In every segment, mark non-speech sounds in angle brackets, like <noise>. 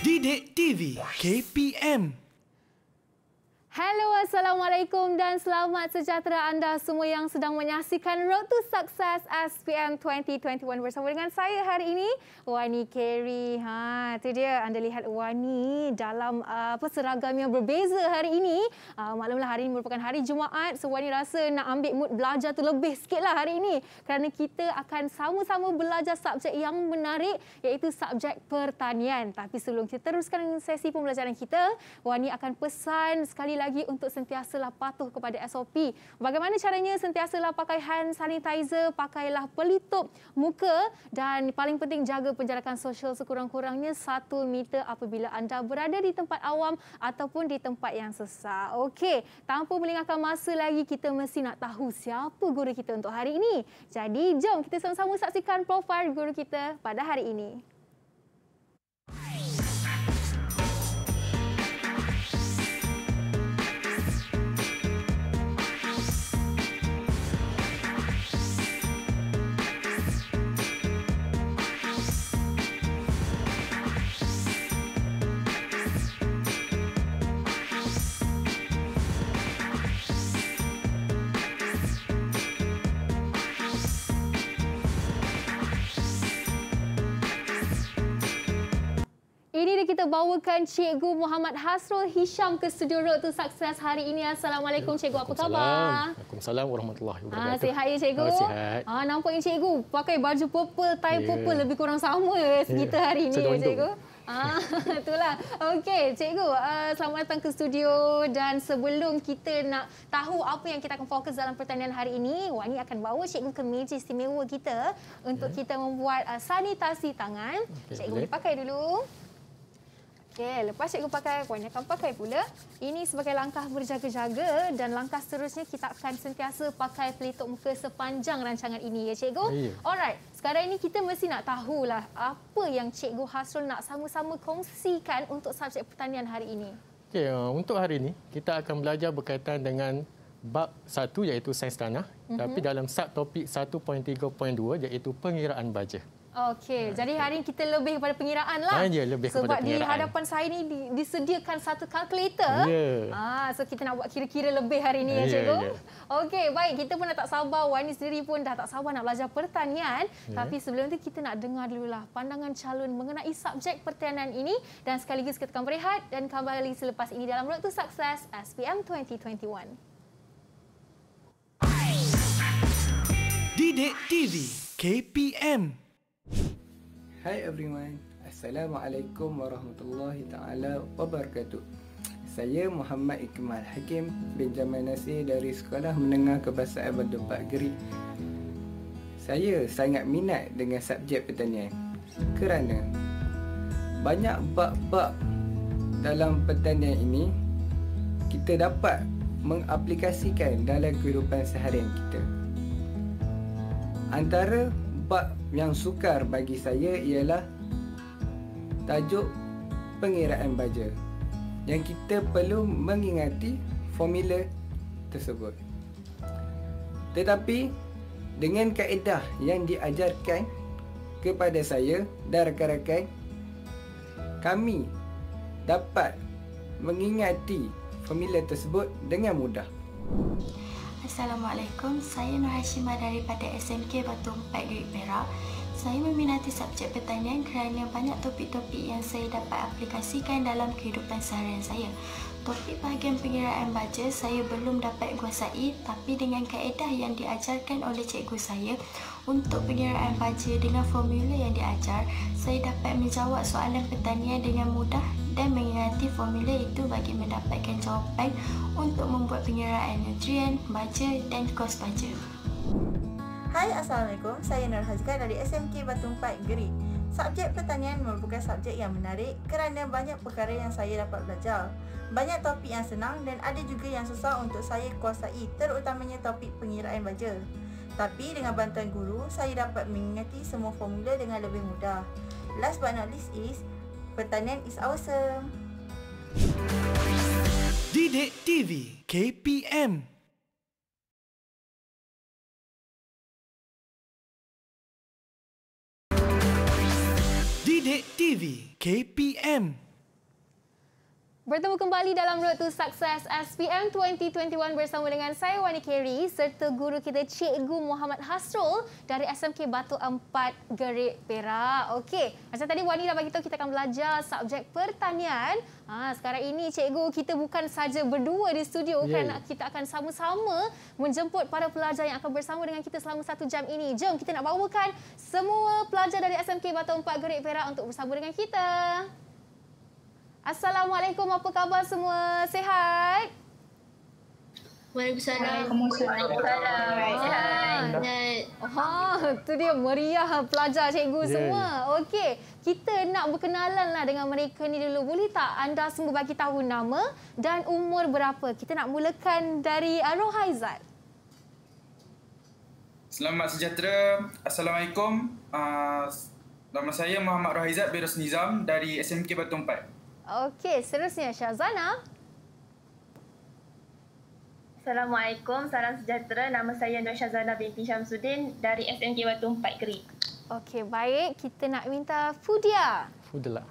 Didik TV KPM Hello, Assalamualaikum dan selamat sejahtera anda semua yang sedang menyaksikan Road to Success SPM 2021 bersama dengan saya hari ini, Wani Keri. Ha, itu dia, anda lihat Wani dalam apa uh, seragam yang berbeza hari ini. Uh, maklumlah hari ini merupakan hari Jumaat, so Wani rasa nak ambil mood belajar tu lebih sikit lah hari ini. Kerana kita akan sama-sama belajar subjek yang menarik iaitu subjek pertanian. Tapi sebelum kita teruskan sesi pembelajaran kita, Wani akan pesan sekali lagi untuk sentiasalah patuh kepada SOP. Bagaimana caranya sentiasalah pakai hand sanitizer, pakailah pelitup muka dan paling penting jaga penjarakan sosial sekurang-kurangnya satu meter apabila anda berada di tempat awam ataupun di tempat yang sesak. Okey, tanpa melengahkan masa lagi kita mesti nak tahu siapa guru kita untuk hari ini. Jadi jom kita sama-sama saksikan profil guru kita pada hari ini. We'll bila kita bawakan Cikgu Muhammad Hasrul Hisham ke Studio Road to Success hari ini. Assalamualaikum Cikgu, apa khabar? Assalamualaikum warahmatullahi ah, wabarakatuh. Ah, sihat ya Cikgu? Ah, sihat. Ha, nampaknya Cikgu pakai baju purple, tie yeah. purple lebih kurang sama yeah. kita hari ini ya Cikgu. Ah, <laughs> itulah. Okey, cikgu, uh, selamat datang ke studio dan sebelum kita nak tahu apa yang kita akan fokus dalam pertandingan hari ini, Wani akan bawa cikgu ke meja istimewa kita untuk yeah. kita membuat uh, sanitasi tangan. Okay, cikgu boleh pakai dulu. Okey, lepas cikgu pakai puan akan pakai pula. Ini sebagai langkah berjaga-jaga dan langkah seterusnya kita akan sentiasa pakai pelitup muka sepanjang rancangan ini ya cikgu. Alright, sekarang ini kita mesti nak tahulah apa yang cikgu Hasrul nak sama-sama kongsikan untuk subjek pertanian hari ini. Okey, uh, untuk hari ini kita akan belajar berkaitan dengan bab 1 iaitu sains tanah uh-huh. tapi dalam sub topik 1.3.2 iaitu pengiraan baja. Okey, jadi hari ini kita lebih kepada pengiraan lah. Ya, lebih Sebab pengiraan. di hadapan saya ini disediakan satu kalkulator. Ya. Ah, so kita nak buat kira-kira lebih hari ini ya, Encik ya, ya, Gu. Ya. Okey, baik. Kita pun dah tak sabar. Wani sendiri pun dah tak sabar nak belajar pertanian. Ya. Tapi sebelum itu kita nak dengar dulu lah pandangan calon mengenai subjek pertanian ini. Dan sekaligus ketukan berehat dan kembali selepas ini dalam waktu sukses SPM 2021. Didik TV KPM Hi everyone. Assalamualaikum warahmatullahi taala wabarakatuh. Saya Muhammad Ikmal Hakim bin Jamal Nasir dari Sekolah Menengah Kebangsaan Bandar Pagri. Saya sangat minat dengan subjek pertanian kerana banyak bab-bab dalam pertanian ini kita dapat mengaplikasikan dalam kehidupan seharian kita. Antara tempat yang sukar bagi saya ialah tajuk pengiraan baja yang kita perlu mengingati formula tersebut. Tetapi dengan kaedah yang diajarkan kepada saya dan rakan-rakan kami dapat mengingati formula tersebut dengan mudah. Assalamualaikum, saya Nur Hashimah daripada SMK Batu 4 Gerik Perak. Saya meminati subjek pertanian kerana banyak topik-topik yang saya dapat aplikasikan dalam kehidupan seharian saya. Topik bahagian pengiraan baca saya belum dapat kuasai tapi dengan kaedah yang diajarkan oleh cikgu saya untuk pengiraan baca dengan formula yang diajar, saya dapat menjawab soalan pertanian dengan mudah dan mengingati formula itu bagi mendapatkan jawapan untuk membuat penyeraan nutrien, baca dan kos baca. Hai Assalamualaikum, saya Nur Hazkan dari SMK Batu Empat Geri. Subjek pertanian merupakan subjek yang menarik kerana banyak perkara yang saya dapat belajar. Banyak topik yang senang dan ada juga yang susah untuk saya kuasai terutamanya topik pengiraan baja. Tapi dengan bantuan guru, saya dapat mengingati semua formula dengan lebih mudah. Last but not least is, pertanian is awesome. Didik TV KPM. Didik TV KPM. Bertemu kembali dalam Road to Success SPM 2021 bersama dengan saya Wani Kerry serta guru kita Cikgu Muhammad Hasrul dari SMK Batu Empat Gerik Perak. Okey, macam tadi Wani dah bagi tahu kita akan belajar subjek pertanian. Ha, sekarang ini Cikgu kita bukan saja berdua di studio yeah. kerana kita akan sama-sama menjemput para pelajar yang akan bersama dengan kita selama satu jam ini. Jom kita nak bawakan semua pelajar dari SMK Batu Empat Gerik Perak untuk bersama dengan Kita. Assalamualaikum, apa khabar semua? Sehat? Waalaikumsalam. Waalaikumsalam. Hai. Ha, tu dia meriah pelajar cikgu yeah. semua. Okey, kita nak berkenalanlah dengan mereka ni dulu. Boleh tak anda semua bagi tahu nama dan umur berapa? Kita nak mulakan dari Rohaizat. Selamat sejahtera. Assalamualaikum. Uh, nama saya Muhammad Rohaizat Beros Nizam dari SMK Batu 4. Okey, seterusnya Syazana. Assalamualaikum, salam sejahtera. Nama saya Nur Syazana binti Syamsuddin dari SMK Batu Empat Keri. Okey, baik. Kita nak minta Fudia. Fudla.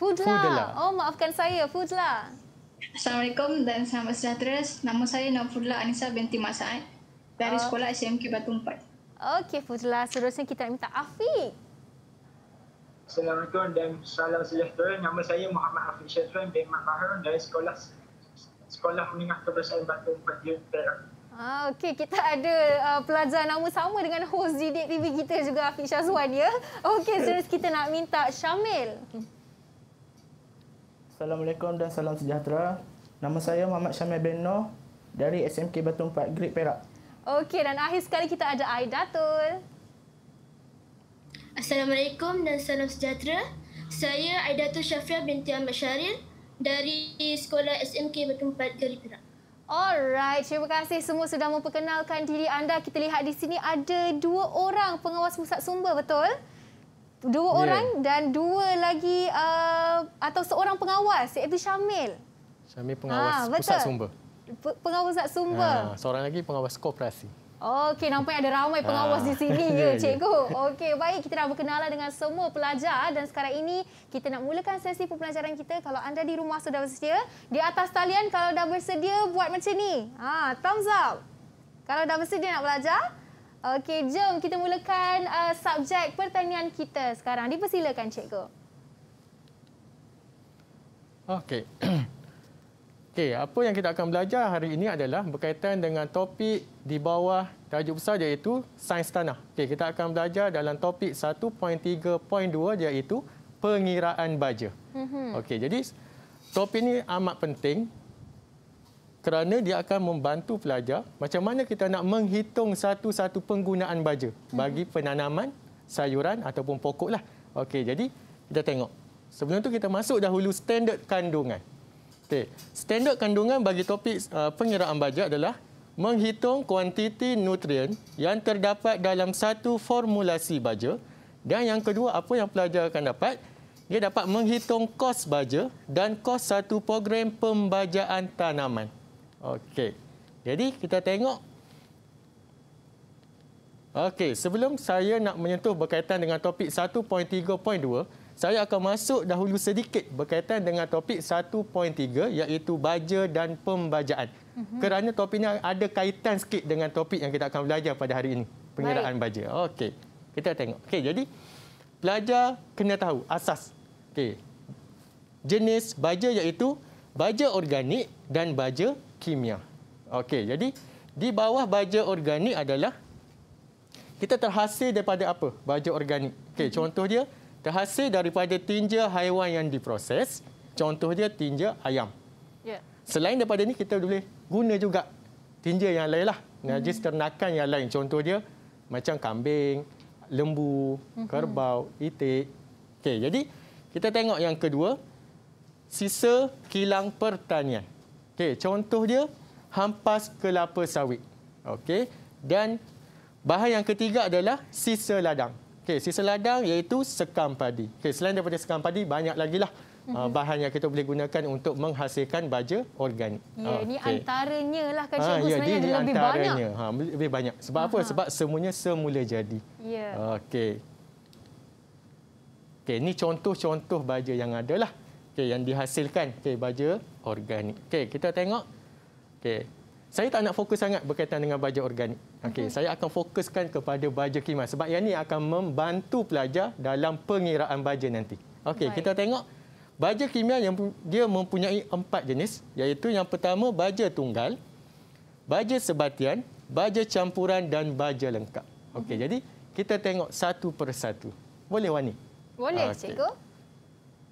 Fudla. Oh, maafkan saya. Fudla. Assalamualaikum dan salam sejahtera. Nama saya Nur Fudla Anissa binti Mas dari oh. sekolah SMK Batu Empat. Okey, Fudla. Seterusnya kita nak minta Afiq. Assalamualaikum dan salam sejahtera. Nama saya Muhammad Afiq Syafran bin Mak Bahar dari sekolah Sekolah Menengah Kebesaran Batu 4 Jutera. Ah, Okey, kita ada uh, pelajar nama sama dengan host Didik TV kita juga, Afiq Syazwan. Ya? Okey, terus kita nak minta Syamil. Assalamualaikum dan salam sejahtera. Nama saya Muhammad Syamil bin Noh dari SMK Batu 4, Grid Perak. Okey, dan akhir sekali kita ada Aidatul. Assalamualaikum dan salam sejahtera. Saya Aidatul Syafia binti Ahmad Syaril dari Sekolah SMK Berkempat Geri Perak. Alright, terima kasih semua sudah memperkenalkan diri anda. Kita lihat di sini ada dua orang pengawas pusat sumber, betul? Dua yeah. orang dan dua lagi uh, atau seorang pengawas, iaitu Syamil. Syamil pengawas ha, pusat sumber. Pengawas pusat sumber. Ha, seorang lagi pengawas koperasi. Okey, nampaknya ada ramai pengawas ah. di sini ah. ya, <laughs> cikgu. Okey, baik kita dah berkenalan dengan semua pelajar dan sekarang ini kita nak mulakan sesi pembelajaran kita. Kalau anda di rumah sudah bersedia, di atas talian kalau dah bersedia buat macam ni. Ha, ah, thumbs up. Kalau dah bersedia nak belajar, okey, jom kita mulakan uh, subjek pertanian kita sekarang. Dipersilakan cikgu. Okey. <clears throat> Okey, apa yang kita akan belajar hari ini adalah berkaitan dengan topik di bawah tajuk besar iaitu sains tanah. Okey, kita akan belajar dalam topik 1.3.2 iaitu pengiraan baja. Mm-hmm. Okey, jadi topik ini amat penting kerana dia akan membantu pelajar macam mana kita nak menghitung satu-satu penggunaan baja mhm. bagi penanaman sayuran ataupun pokok lah. Okey, jadi kita tengok. Sebelum tu kita masuk dahulu standard kandungan. Okey, standard kandungan bagi topik uh, pengiraan baja adalah menghitung kuantiti nutrien yang terdapat dalam satu formulasi baja dan yang kedua apa yang pelajar akan dapat dia dapat menghitung kos baja dan kos satu program pembajaan tanaman. Okey. Jadi kita tengok Okey, sebelum saya nak menyentuh berkaitan dengan topik 1.3.2, saya akan masuk dahulu sedikit berkaitan dengan topik 1.3 iaitu baja dan pembajaan. Mm-hmm. Kerana topik ini ada kaitan sikit dengan topik yang kita akan belajar pada hari ini, pengiraan Baik. baja. Okey. Kita tengok. Okey, jadi pelajar kena tahu asas. Okey. Jenis baja iaitu baja organik dan baja kimia. Okey, jadi di bawah baja organik adalah kita terhasil daripada apa? Baja organik. Okey, mm-hmm. contoh dia hasil daripada tinja haiwan yang diproses. Contoh dia tinja ayam. Ya. Selain daripada ini kita boleh guna juga tinja yang lain lah, Najis hmm. ternakan yang lain. Contoh dia macam kambing, lembu, hmm. kerbau, itik. Okay, jadi kita tengok yang kedua sisa kilang pertanian. Okay, contoh dia hampas kelapa sawit. Okay, dan bahan yang ketiga adalah sisa ladang. Okey, sisa ladang iaitu sekam padi. Okey, selain daripada sekam padi, banyak lagi lah uh, mhm. bahan yang kita boleh gunakan untuk menghasilkan baja organik. Ya, ah, ini okay. antaranya lah kan Cikgu ah, ya, ha, ya, sebenarnya ada lebih antaranya. banyak. Ha, lebih banyak. Sebab Aha. apa? Sebab semuanya semula jadi. Ya. Okey. Okey, ini contoh-contoh baja yang ada lah. Okey, yang dihasilkan. Okey, baja organik. Okey, kita tengok. Okey, saya tak nak fokus sangat berkaitan dengan baja organik. Okey, mm saya akan fokuskan kepada baja kimia sebab yang ini akan membantu pelajar dalam pengiraan baja nanti. Okey, kita tengok baja kimia yang dia mempunyai empat jenis iaitu yang pertama baja tunggal, baja sebatian, baja campuran dan baja lengkap. Okey, mm-hmm. jadi kita tengok satu per satu. Boleh Wani? Boleh, okay. cikgu.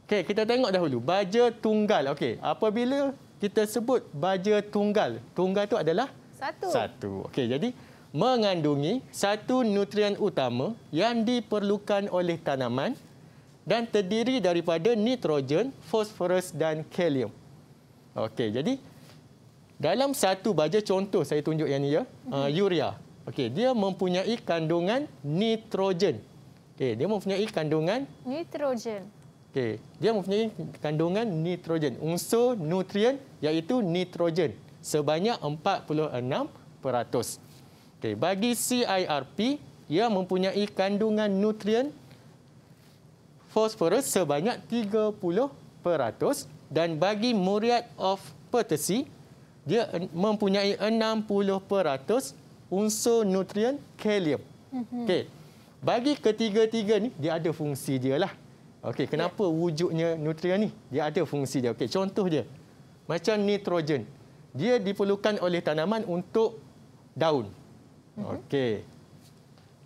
Okey, kita tengok dahulu baja tunggal. Okey, apabila kita sebut baja tunggal. Tunggal itu adalah satu. Satu. Okey, jadi mengandungi satu nutrien utama yang diperlukan oleh tanaman dan terdiri daripada nitrogen, fosforus dan kalium. Okey, jadi dalam satu baja contoh saya tunjuk yang ni ya, mhm. uh, urea. Okey, dia mempunyai kandungan nitrogen. Okey, dia mempunyai kandungan nitrogen. Okey, dia mempunyai kandungan nitrogen, unsur nutrien iaitu nitrogen sebanyak 46%. Okey, bagi CIRP, ia mempunyai kandungan nutrien fosforus sebanyak 30% dan bagi muriat of potasi, dia mempunyai 60% unsur nutrien kalium. Mhm. Okey. Bagi ketiga-tiga ni dia ada fungsi dia lah. Okey, ya. kenapa yeah. wujudnya nutrien ni? Dia ada fungsi dia. Okey, contoh dia. Macam nitrogen. Dia diperlukan oleh tanaman untuk daun. Mm -hmm. Okey.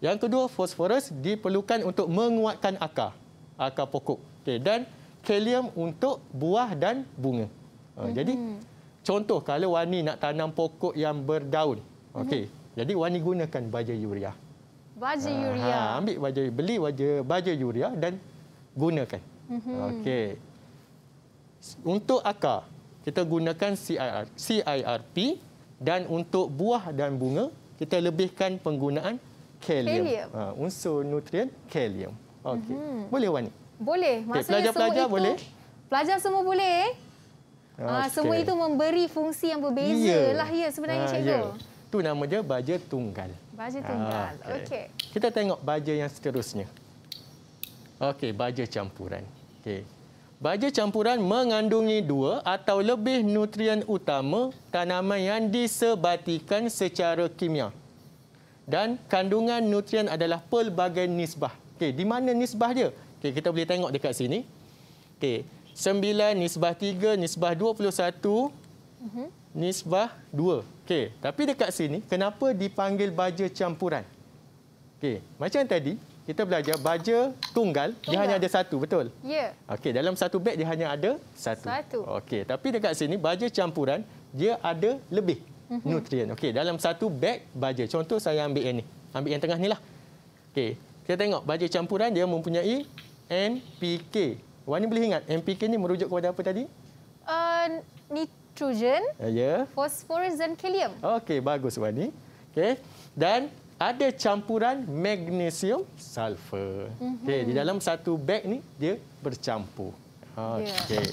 Yang kedua, fosforus diperlukan untuk menguatkan akar, akar pokok. Okey, dan kalium untuk buah dan bunga. Mm -hmm. jadi contoh kalau Wani nak tanam pokok yang berdaun. Okey. Mm -hmm. Jadi Wani gunakan baja urea. Baja urea. Ha, ambil baja beli baja baja urea dan gunakan. Mm-hmm. Okey. Untuk akar, kita gunakan CIR, CIRP dan untuk buah dan bunga, kita lebihkan penggunaan kalium. kalium. Ha, unsur nutrien kalium. Okey. Mm-hmm. Boleh Wani? Boleh. okay. pelajar, pelajar itu, boleh. Pelajar semua boleh. Ah, okay. Ha, semua itu memberi fungsi yang berbeza yeah. lah ya sebenarnya ha, cikgu. Yeah. Tu nama dia baja tunggal. Baja ah, tunggal. Ha, Okey. Okay. Kita tengok baja yang seterusnya. Okey, baja campuran. Okey. Baja campuran mengandungi dua atau lebih nutrien utama tanaman yang disebatikan secara kimia. Dan kandungan nutrien adalah pelbagai nisbah. Okey, di mana nisbah dia? Okey, kita boleh tengok dekat sini. Okey, 9 nisbah 3, nisbah 21, mhm. nisbah 2. Okey, tapi dekat sini kenapa dipanggil baja campuran? Okey, macam tadi kita belajar baja tunggal, tunggal. dia hanya ada satu, betul? Ya. Okey, dalam satu beg dia hanya ada satu. Satu. Okey, tapi dekat sini baja campuran dia ada lebih uh-huh. nutrien. Okey, dalam satu beg baja. Contoh saya ambil yang ni. Ambil yang tengah ni lah. Okey, kita tengok baja campuran dia mempunyai NPK. Wani boleh ingat NPK ni merujuk kepada apa tadi? Uh, nitrogen, ya. Yeah. fosforus dan kalium. Okey, bagus Wani. Okey, dan ada campuran magnesium sulfur. Mm-hmm. Okey, di dalam satu beg ni dia bercampur. Ya. Okey. Yeah.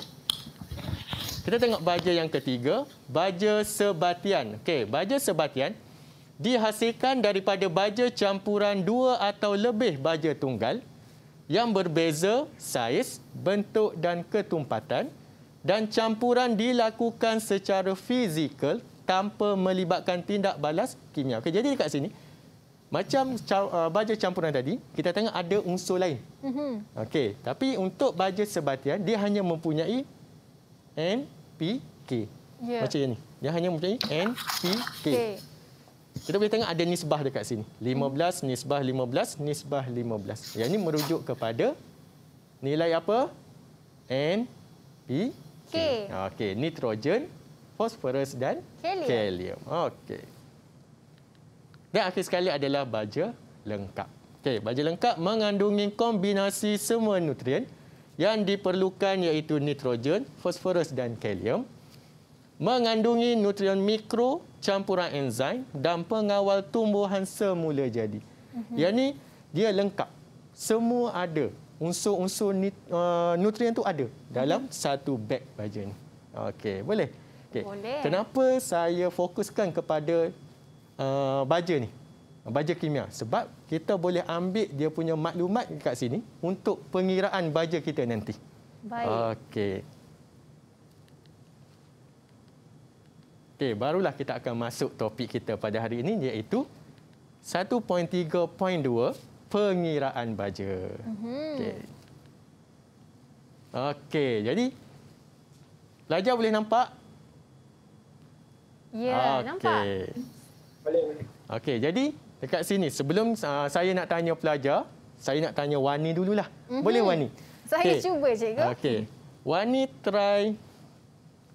Kita tengok baja yang ketiga, baja sebatian. Okey, baja sebatian dihasilkan daripada baja campuran dua atau lebih baja tunggal yang berbeza saiz, bentuk dan ketumpatan dan campuran dilakukan secara fizikal tanpa melibatkan tindak balas kimia. Okey, jadi dekat sini macam uh, baja campuran tadi, kita tengok ada unsur lain. Mhm. Okey, tapi untuk baja sebatian dia hanya mempunyai NPK. Yeah. Macam ini. Dia hanya mempunyai NPK. Okay. Kita boleh tengok ada nisbah dekat sini. 15 nisbah 15 nisbah 15. Yang ini merujuk kepada nilai apa? NPK. Okey, nitrogen, fosforus dan kalium. Okey. Dan akhir sekali adalah baja lengkap. Okey, baja lengkap mengandungi kombinasi semua nutrien yang diperlukan iaitu nitrogen, fosforus dan kalium. Mengandungi nutrien mikro, campuran enzim dan pengawal tumbuhan semula jadi. mm Yang ni dia lengkap. Semua ada. Unsur-unsur uh, nutrien tu ada dalam mhm. satu beg baja ini. Okey, boleh? Okay. Boleh. Kenapa saya fokuskan kepada Eh, baja ni baja kimia sebab kita boleh ambil dia punya maklumat dekat sini untuk pengiraan baja kita nanti. Baik. Okey. Okey, barulah kita akan masuk topik kita pada hari ini iaitu 1.3.2 pengiraan baja. Mhm. Okey. Okey, jadi pelajar boleh nampak? Ya, okay. nampak boleh. Okey, jadi dekat sini sebelum uh, saya nak tanya pelajar, saya nak tanya Wani dululah. Mm -hmm. Boleh Wani? Saya okay. cuba cikgu. Okey. Wani try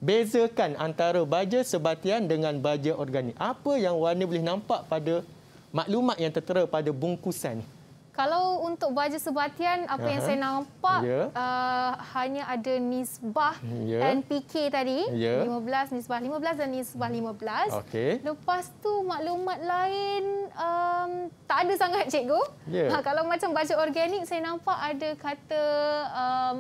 bezakan antara baja sebatian dengan baja organik. Apa yang Wani boleh nampak pada maklumat yang tertera pada bungkusan ni? Kalau untuk baju sebatian, apa uh-huh. yang saya nampak yeah. uh, hanya ada nisbah yeah. NPK tadi. Yeah. Ya. 15, nisbah 15 dan nisbah 15. Okay. Lepas tu maklumat lain um, tak ada sangat, cikgu. Yeah. Ha, kalau macam baju organik, saya nampak ada kata... Um,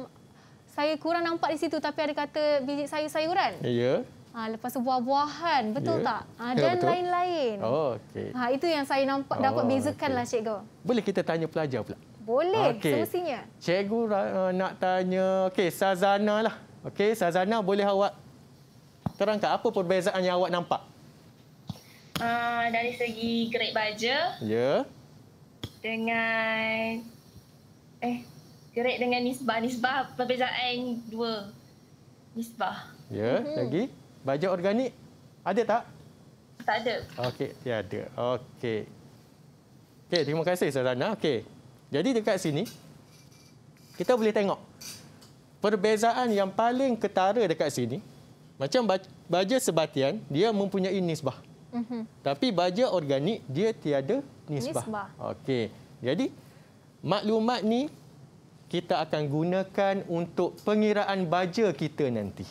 saya kurang nampak di situ tapi ada kata biji sayur-sayuran. Ya. Ha, lepas buah-buahan, betul yeah. tak? Ha, dan betul. lain-lain. Oh, okay. ha, itu yang saya nampak oh, dapat oh, bezakanlah, okay. Cikgu. Boleh kita tanya pelajar pula? Boleh, okay. semestinya. Cikgu eh, nak tanya, okay, Sazana lah. Okay, Sazana, boleh awak terangkan apa perbezaan yang awak nampak? Uh, dari segi kerik baja. Ya. Yeah. Dengan... Eh, kerik dengan nisbah. Nisbah perbezaan dua. Nisbah. Ya, yeah, mm-hmm. lagi? Baja organik ada tak? Tak ada. Okey, tiada. Okey. Okey, terima kasih Sarana. Okey. Jadi dekat sini kita boleh tengok perbezaan yang paling ketara dekat sini macam baja sebatian dia mempunyai nisbah. Mm -hmm. Tapi baja organik dia tiada nisbah. nisbah. Okey. Jadi maklumat ni kita akan gunakan untuk pengiraan baja kita nanti.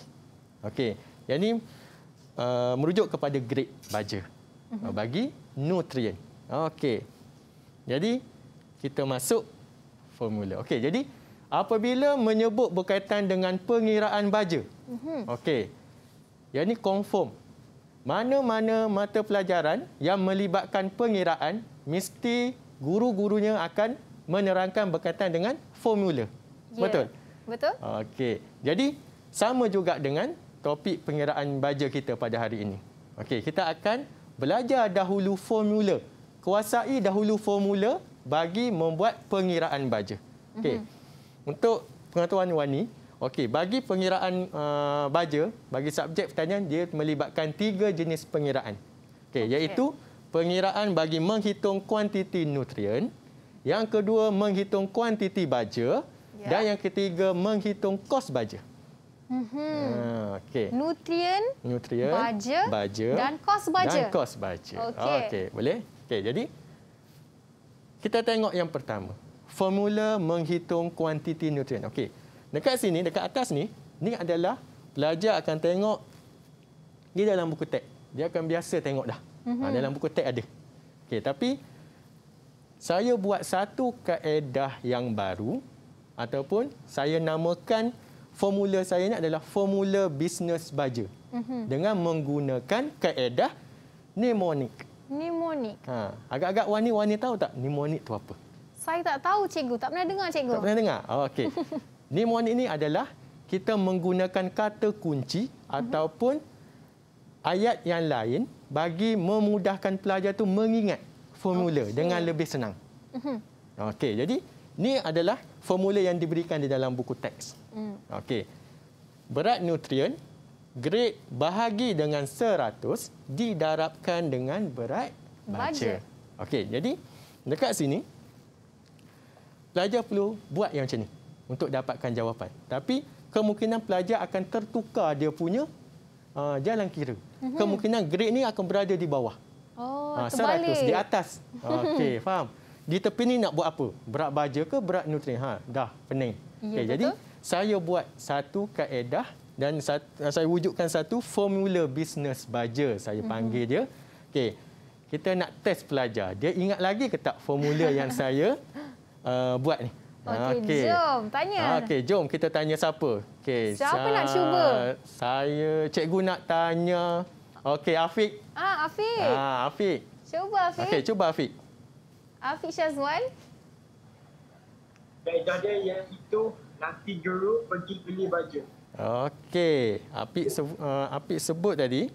Okey. Yang ini uh, merujuk kepada grade baja mhm. uh, bagi nutrien. Okey. Jadi kita masuk formula. Okey, jadi apabila menyebut berkaitan dengan pengiraan baja. Mhm. Okey. Yang ini confirm. Mana-mana mata pelajaran yang melibatkan pengiraan mesti guru-gurunya akan menerangkan berkaitan dengan formula. Yeah. Betul? Betul. Okey. Jadi sama juga dengan topik pengiraan baja kita pada hari ini. Okey, kita akan belajar dahulu formula. Kuasai dahulu formula bagi membuat pengiraan baja. Okey. Mhm. Untuk pengetahuan Wani, okey, bagi pengiraan uh, baja, bagi subjek pertanyaan dia melibatkan tiga jenis pengiraan. Okey, okay. iaitu pengiraan bagi menghitung kuantiti nutrien, yang kedua menghitung kuantiti baja yeah. dan yang ketiga menghitung kos baja. Mm mm-hmm. ah, Nutrien, Nutrien baja, baja dan kos baja. Dan kos baja. Okey. okay. Boleh? Okey, jadi, kita tengok yang pertama. Formula menghitung kuantiti nutrien. Okey. Dekat sini, dekat atas ni, ni adalah pelajar akan tengok di dalam buku teks. Dia akan biasa tengok dah. Mm -hmm. Dalam buku teks ada. Okey, tapi saya buat satu kaedah yang baru ataupun saya namakan formula saya ni adalah formula bisnes baja. Mm-hmm. Dengan menggunakan kaedah mnemonik. Mnemonik. Ha, agak-agak wani-wani tahu tak mnemonik tu apa? Saya tak tahu cikgu, tak pernah dengar cikgu. Tak pernah dengar. Oh, Okey. <laughs> mnemonik ni adalah kita menggunakan kata kunci mm-hmm. ataupun ayat yang lain bagi memudahkan pelajar tu mengingat formula okay. dengan lebih senang. Mm-hmm. Okey, jadi ni adalah formula yang diberikan di dalam buku teks. Hmm. Okey. Berat nutrien grade bahagi dengan 100 didarabkan dengan berat baca. Okey, jadi dekat sini pelajar perlu buat yang macam ni untuk dapatkan jawapan. Tapi kemungkinan pelajar akan tertukar dia punya uh, jalan kira. Hmm. Kemungkinan grade ni akan berada di bawah. Oh, ah, terbalik. Uh, di atas. <laughs> Okey, faham. Di tepi ni nak buat apa? Berat baja ke berat nutrien? Ha, dah pening. Ya, okay, jadi saya buat satu kaedah dan saya wujudkan satu formula business baja saya mhm. panggil dia. Okey. Kita nak test pelajar. Dia ingat lagi ke tak formula yang <laughs> saya uh, buat ni? Okey, ah, okay. jom tanya. Ah, okey, jom kita tanya siapa? Okey. Siapa sa nak cuba? Saya cikgu nak tanya. Okey, Afiq. Ah, Afiq. Ah, Afiq. Cuba Afiq. Okey, cuba Afiq. Afiq Syazwan. Baik, jadi yang itu Nanti Guru pergi beli baju. Okey, Apik uh, Apik sebut tadi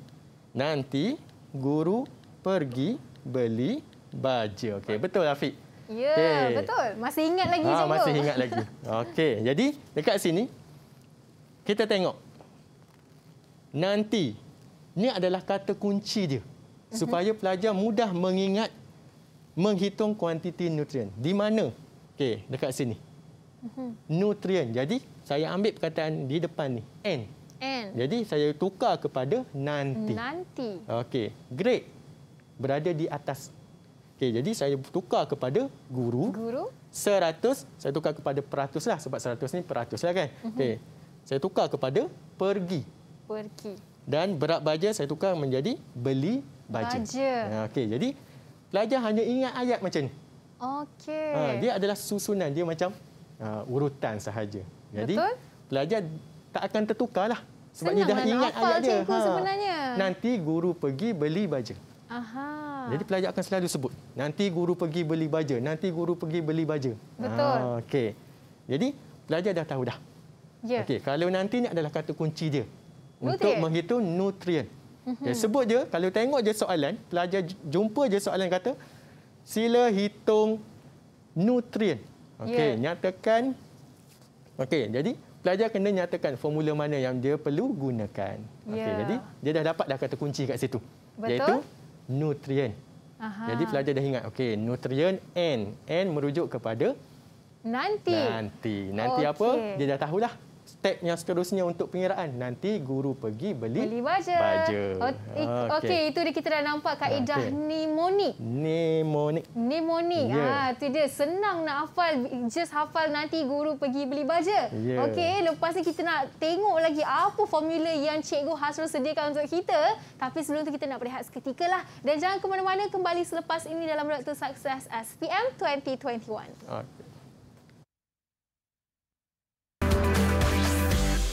nanti guru pergi beli baju. Okey, betul Afiq. Ya, okay. betul. Masih ingat lagi ha, Masih ingat lagi. Okey, jadi dekat sini kita tengok nanti ini adalah kata kunci dia mhm. supaya pelajar mudah mengingat menghitung kuantiti nutrien. Di mana? Okey, dekat sini mm Nutrien. Jadi saya ambil perkataan di depan ni. N. N. Jadi saya tukar kepada nanti. Nanti. Okey. Great. Berada di atas. Okey. Jadi saya tukar kepada guru. Guru. Seratus. Saya tukar kepada peratus lah. Sebab seratus ni peratus lah kan. Mm-hmm. Okey. Saya tukar kepada pergi. Pergi. Dan berat baja saya tukar menjadi beli baja. Baja. Okey. Jadi pelajar hanya ingat ayat macam ni. Okey. Ha, dia adalah susunan. Dia macam uh, urutan sahaja. Jadi Betul. pelajar tak akan tertukarlah sebab Senang lah, dia dah ingat ayat dia. Ha. Sebenarnya. Nanti guru pergi beli baja. Aha. Jadi pelajar akan selalu sebut. Nanti guru pergi beli baja. Nanti guru pergi beli baja. Betul. Ha, okey. Jadi pelajar dah tahu dah. Ya. Okey, kalau nanti ni adalah kata kunci dia. Nutrien. Untuk menghitung nutrien. Okay, mhm. sebut je kalau tengok je soalan, pelajar jumpa je soalan kata sila hitung nutrien. Okey, yeah. nyatakan. Okey, jadi pelajar kena nyatakan formula mana yang dia perlu gunakan. Okey, ya. jadi dia dah dapat dah kata kunci kat situ. Betul. Iaitu nutrien. Aha. Jadi pelajar dah ingat. Okey, nutrien N. N merujuk kepada nanti. Nanti. Nanti okay. apa? Dia dah tahulah step yang seterusnya untuk pengiraan nanti guru pergi beli, beli baja. baja. Ah, okey okay, itu dia kita dah nampak kaedah okay. mnemonik. Mnemonik. Mnemonik. Yeah. Ah tu dia senang nak hafal just hafal nanti guru pergi beli baja. Yeah. Okey lepas ni kita nak tengok lagi apa formula yang cikgu Hasrul sediakan untuk kita tapi sebelum tu kita nak berehat seketika lah dan jangan ke mana-mana kembali selepas ini dalam Dr. Success SPM 2021. Okay.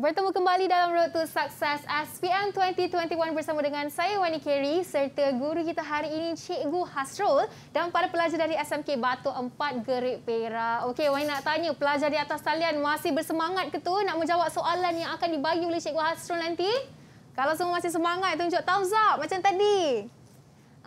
Bertemu kembali dalam Road to Success SPM 2021 bersama dengan saya Wani Kerry serta guru kita hari ini Cikgu Hasrul dan para pelajar dari SMK Batu 4 Gerik Perak. Okey, Wani nak tanya pelajar di atas talian masih bersemangat ke tu nak menjawab soalan yang akan dibagi oleh Cikgu Hasrul nanti? Kalau semua masih semangat, tunjuk thumbs up macam tadi.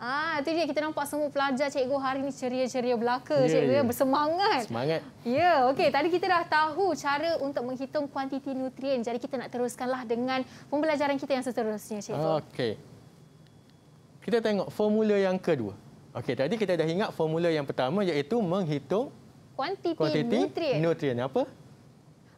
Ah, itu dia kita nampak semua pelajar cikgu hari ini ceria-ceria belaka yeah, cikgu ya, yeah. bersemangat. Semangat. Ya, yeah, okey. Tadi kita dah tahu cara untuk menghitung kuantiti nutrien. Jadi kita nak teruskanlah dengan pembelajaran kita yang seterusnya cikgu. Okey. Kita tengok formula yang kedua. Okey, tadi kita dah ingat formula yang pertama iaitu menghitung kuantiti, kuantiti nutrien. nutrien. Apa?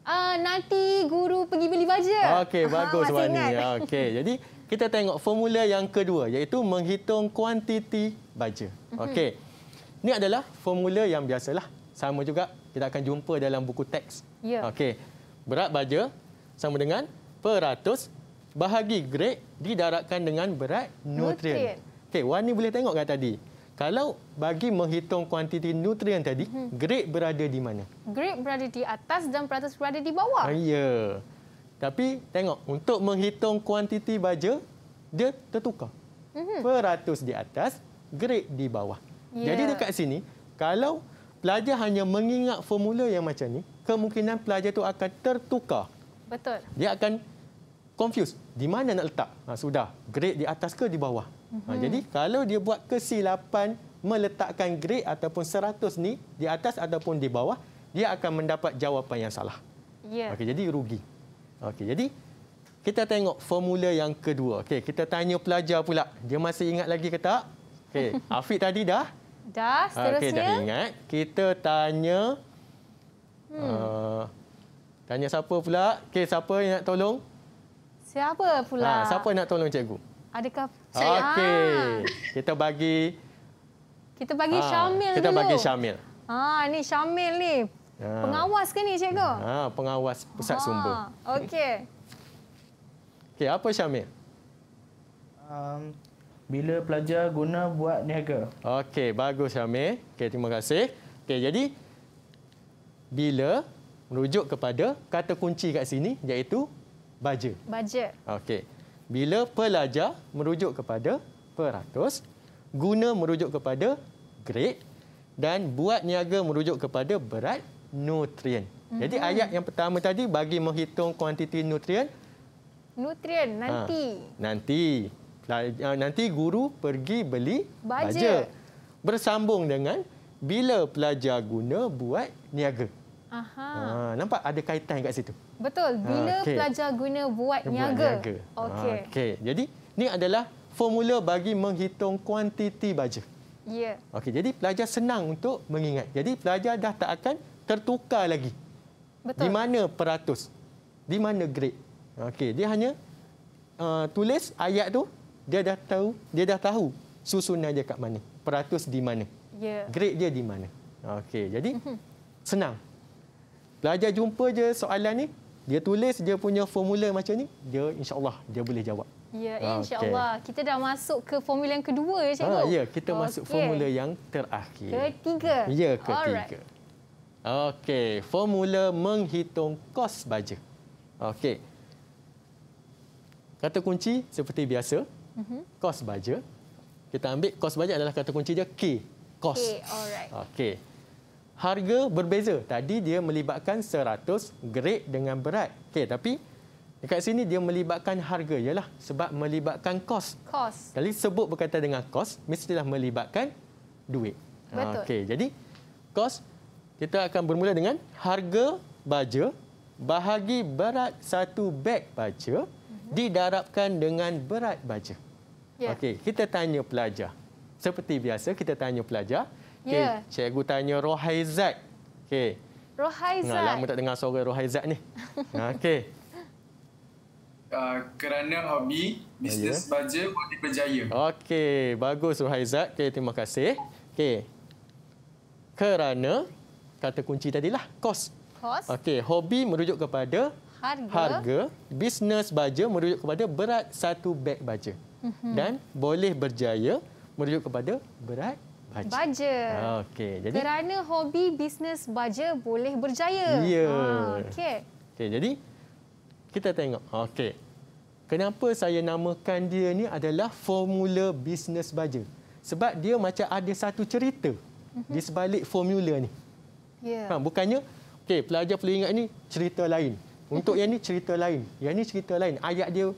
Uh, nanti guru pergi beli baju. Okey, ah, bagus Wani. Ah, okey, <laughs> jadi kita tengok formula yang kedua iaitu menghitung kuantiti baju. Mhm. Okey. Ini adalah formula yang biasalah. Sama juga kita akan jumpa dalam buku teks. Ya. Okey. Berat baju sama dengan peratus bahagi grade didarakan dengan berat nutrien. nutrien. Okey, Wani boleh tengok tak tadi? Kalau bagi menghitung kuantiti nutrien tadi, hmm. grape berada di mana? Grape berada di atas dan peratus berada di bawah. Ah, ya. Tapi tengok, untuk menghitung kuantiti baja, dia tertukar. Hmm. Peratus di atas, grape di bawah. Ya. Jadi dekat sini, kalau pelajar hanya mengingat formula yang macam ni, kemungkinan pelajar tu akan tertukar. Betul. Dia akan confuse. Di mana nak letak? Ha, sudah, grade di atas ke di bawah? Ha, mhm. jadi kalau dia buat kesilapan meletakkan grade ataupun 100 ni di atas ataupun di bawah, dia akan mendapat jawapan yang salah. Ya. Okey, jadi rugi. Okey, jadi kita tengok formula yang kedua. Okey, kita tanya pelajar pula. Dia masih ingat lagi ke tak? Okey, <laughs> Afiq tadi dah? Dah, seterusnya. Okey, dah ingat. Kita tanya hmm. uh, tanya siapa pula? Okey, siapa yang nak tolong? Siapa pula? Ha, siapa nak tolong cikgu? Adakah saya? Okey. Ah. Kita bagi Kita bagi ha. Syamil kita dulu. Kita bagi Syamil. Ha, ni Syamil ni. Ha. Pengawas ke ni cikgu? Ha, pengawas pusat ha. sumber. Okey. Okey, apa Syamil? Um, bila pelajar guna buat niaga. Okey, bagus Syamil. Okey, terima kasih. Okey, jadi bila merujuk kepada kata kunci kat sini iaitu baja. Baja. Okey bila pelajar merujuk kepada peratus, guna merujuk kepada grade dan buat niaga merujuk kepada berat nutrien. Mm-hmm. Jadi mhm. ayat yang pertama tadi bagi menghitung kuantiti nutrien. Nutrien nanti. Ha, nanti. Ah, nanti guru pergi beli baja. baja. Bersambung dengan bila pelajar guna buat niaga. Aha. Ha, nampak ada kaitan kat situ. Betul. Ah, Bila okay. pelajar guna buat niaga. niaga. Ah, okey. Okey. Jadi ini adalah formula bagi menghitung kuantiti baja. Ya. Yeah. Okey. Jadi pelajar senang untuk mengingat. Jadi pelajar dah tak akan tertukar lagi. Betul. Di mana peratus? Di mana grade? Okey. Dia hanya uh, tulis ayat tu dia dah tahu, dia dah tahu susunan dia kat mana. Peratus di mana? Ya. Yeah. Grade dia di mana? Okey. Jadi mhm. senang. Pelajar jumpa je soalan ni, dia tulis dia punya formula macam ni, dia insya-Allah dia boleh jawab. Ya, insya-Allah. Okay. Kita dah masuk ke formula yang kedua ya, cikgu. Ha, ya, kita okay. masuk formula yang terakhir. Ketiga. Ya, ketiga. Okey, formula menghitung kos baja. Okey. Kata kunci seperti biasa, mhm. kos baja. Kita ambil kos baja adalah kata kunci dia K, kos. K, okay, alright. Okey harga berbeza. Tadi dia melibatkan 100 grade dengan berat. Okey, tapi dekat sini dia melibatkan harga ialah sebab melibatkan kos. Kos. Kali sebut berkaitan dengan kos, mestilah melibatkan duit. Ah, Betul. Okey, jadi kos kita akan bermula dengan harga baja bahagi berat satu beg baja mhm. didarabkan dengan berat baja. Yeah. Okey, kita tanya pelajar. Seperti biasa kita tanya pelajar. Okay, yeah. cikgu tanya Rohaizat. Okay. Rohaizat. Lama tak dengar suara Rohaizat ni. <laughs> Okay. Uh, ah, kerana hobi, bisnes yeah. Ya. baja boleh berjaya. Okay, bagus Rohaizat. Okay, terima kasih. Okay. Kerana, kata kunci tadi lah, kos. Kos. Okay, hobi merujuk kepada harga. harga. Bisnes baja merujuk kepada berat satu beg baja. Mm-hmm. Dan boleh berjaya merujuk kepada berat baja. baja. Okey, jadi kerana hobi bisnes baja boleh berjaya. Ya. Yeah. Ha, Okey. Okey, jadi kita tengok. Okey. Kenapa saya namakan dia ni adalah formula bisnes baja? Sebab dia macam ada satu cerita mhm. di sebalik formula ni. Ya. Yeah. Ha, bukannya okey, pelajar perlu ingat ni cerita lain. Untuk <laughs> yang ni cerita lain. Yang ni cerita lain. Ayat dia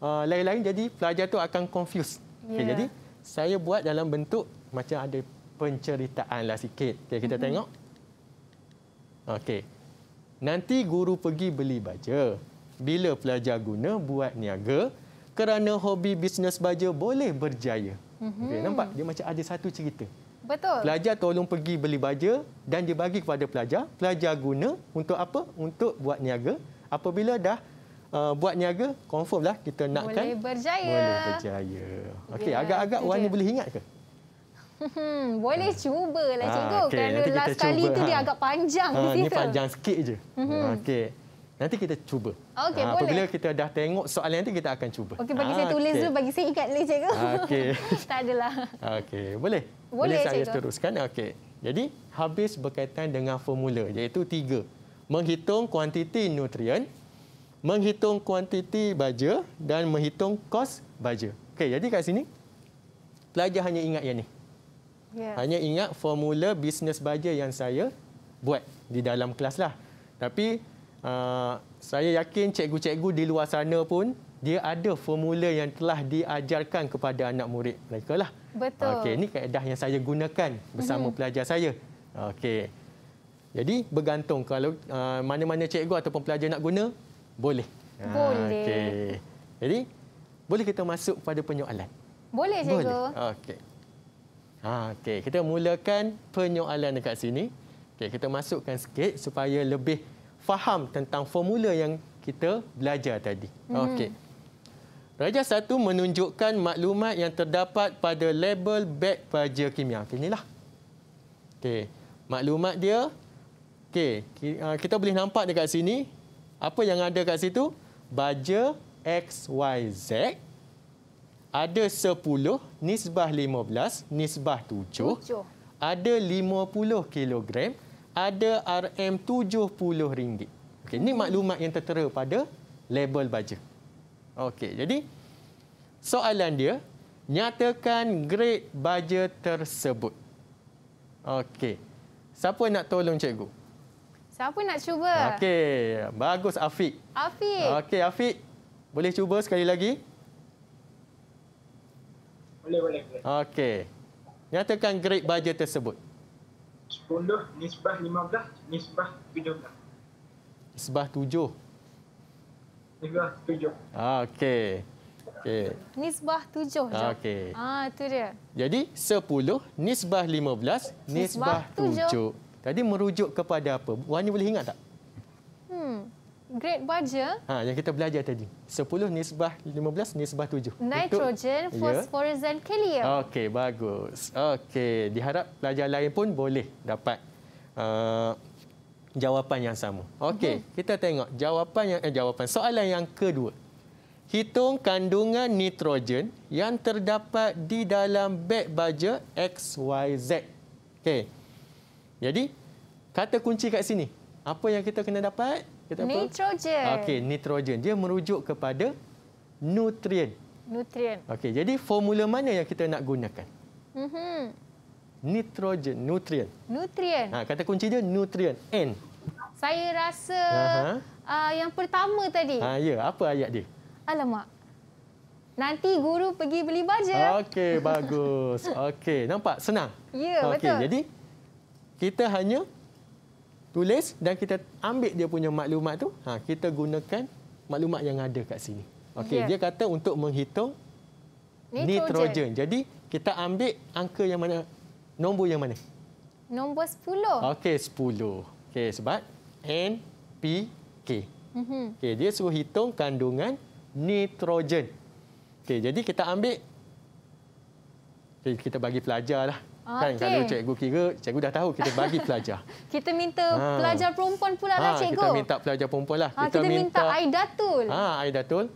ah, lain-lain uh, jadi pelajar tu akan confuse. Yeah. Okay, ya. jadi saya buat dalam bentuk macam ada penceritaan lah sikit. Okay, kita mm-hmm. tengok. Okey. Nanti guru pergi beli baja. Bila pelajar guna buat niaga, kerana hobi bisnes baja boleh berjaya. Mm-hmm. Okay, nampak? Dia macam ada satu cerita. Betul. Pelajar tolong pergi beli baja dan dia bagi kepada pelajar. Pelajar guna untuk apa? Untuk buat niaga. Apabila dah uh, buat niaga, confirmlah kita nakkan. Boleh berjaya. Boleh berjaya. Okey, yeah. agak-agak Wani boleh ingat ke? Hmm, boleh hmm. cubalah ah, cikgu. Ha, okay. Kerana last cuba. kali tu dia ha. agak panjang. Ha, ah, ini panjang sikit saja. Hmm. Ah, okey. Nanti kita cuba. Okey, ha, boleh. Apabila kita dah tengok soalan nanti kita akan cuba. Okey, bagi ha, saya tulis okay. dulu, bagi saya ingat dulu cikgu. Okey. <laughs> tak adalah. Okey, boleh. Boleh, boleh saya cikgu. teruskan. Okey. Jadi, habis berkaitan dengan formula iaitu tiga. Menghitung kuantiti nutrien, menghitung kuantiti baja dan menghitung kos baja. Okey, jadi kat sini pelajar hanya ingat yang ini. Yeah. Hanya ingat formula bisnes baja yang saya buat di dalam kelas lah. Tapi uh, saya yakin cikgu-cikgu di luar sana pun dia ada formula yang telah diajarkan kepada anak murid mereka lah. Betul. Okey, ini kaedah yang saya gunakan bersama mm-hmm. pelajar saya. Okey. Jadi bergantung kalau mana uh, mana-mana cikgu ataupun pelajar nak guna, boleh. Boleh. Okey. Jadi boleh kita masuk pada penyoalan? Boleh cikgu. Boleh. Okey. Ha, okay, kita mulakan penyoalan dekat sini. Okay, kita masukkan sikit supaya lebih faham tentang formula yang kita belajar tadi. Hmm. Okay, Darjah satu menunjukkan maklumat yang terdapat pada label beg baja kimia. Okey, inilah. Okay, maklumat dia Okay, uh, kita boleh nampak dekat sini apa yang ada kat situ? Baja XYZ. Mhm ada 10, nisbah 15, nisbah 7, 7. ada 50 kilogram, ada RM70. Ini okay, ini maklumat yang tertera pada label baja. Okay, jadi soalan dia, nyatakan grade baja tersebut. Okay, siapa nak tolong cikgu? Siapa nak cuba? Okay, bagus Afiq. Afiq. Okay, Afiq. Boleh cuba sekali lagi? Boleh, boleh, boleh. Okey. Nyatakan grade baja tersebut. 10, nisbah 15, nisbah 17. Nisbah 7. Nisbah 7. Okey. Okay. Nisbah 7 je. Okey. Ah, itu dia. Jadi 10, nisbah 15, nisbah, nisbah 7. 7. Tadi merujuk kepada apa? Wani boleh ingat tak? grade baja. Ha, yang kita belajar tadi. 10 nisbah 15 nisbah 7. Nitrogen, Untuk, ya. phosphorus yeah. dan kalium. Okey, bagus. Okey, diharap pelajar lain pun boleh dapat uh, jawapan yang sama. Okey, hmm kita tengok jawapan yang eh, jawapan soalan yang kedua. Hitung kandungan nitrogen yang terdapat di dalam beg baja XYZ. Okey. Jadi, kata kunci kat sini. Apa yang kita kena dapat? kata apa? Nitrogen. Okey, nitrogen. Dia merujuk kepada nutrien. Nutrien. Okey, jadi formula mana yang kita nak gunakan? Mm -hmm. Nitrogen, nutrien. Nutrien. Ha, kata kunci dia nutrien, N. Saya rasa uh yang pertama tadi. Ha, ya, apa ayat dia? Alamak. Nanti guru pergi beli baja. Okey, bagus. <laughs> Okey, nampak? Senang? Ya, okay, betul. Okey, jadi kita hanya tulis dan kita ambil dia punya maklumat tu ha, kita gunakan maklumat yang ada kat sini okey ya. dia kata untuk menghitung nitrogen. nitrogen jadi kita ambil angka yang mana nombor yang mana nombor 10 okey 10 okey sebab n p k mhm. okey dia suruh hitung kandungan nitrogen okey jadi kita ambil okay, kita bagi pelajarlah Okay. Kan kalau cikgu kira, cikgu dah tahu kita bagi pelajar. <laughs> kita minta ha. pelajar perempuan pula lah, ha, lah cikgu. Kita minta pelajar perempuan lah. Ha, kita, kita minta Aidatul. Ha, Aidatul.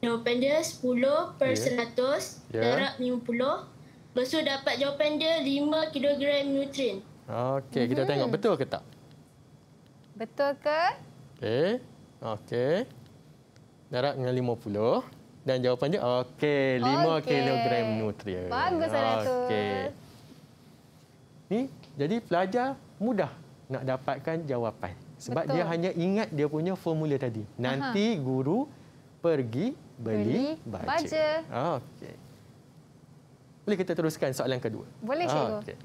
Jawapan dia 10 per yeah. 100, jarak yeah. 50. Besok dapat jawapan dia 5 kg nutrien. Okey, kita hmm tengok betul ke tak? Betul ke? Okey. Okey. Darat dengan dan jawapan dia, okey, 5 okay. kilogram nutrien. Bagus, Anak okay. Ni Jadi, pelajar mudah nak dapatkan jawapan. Sebab Betul. dia hanya ingat dia punya formula tadi. Nanti Aha. guru pergi beli, beli baca. baca. Okey. Boleh kita teruskan soalan kedua? Boleh, Cikgu. Okay.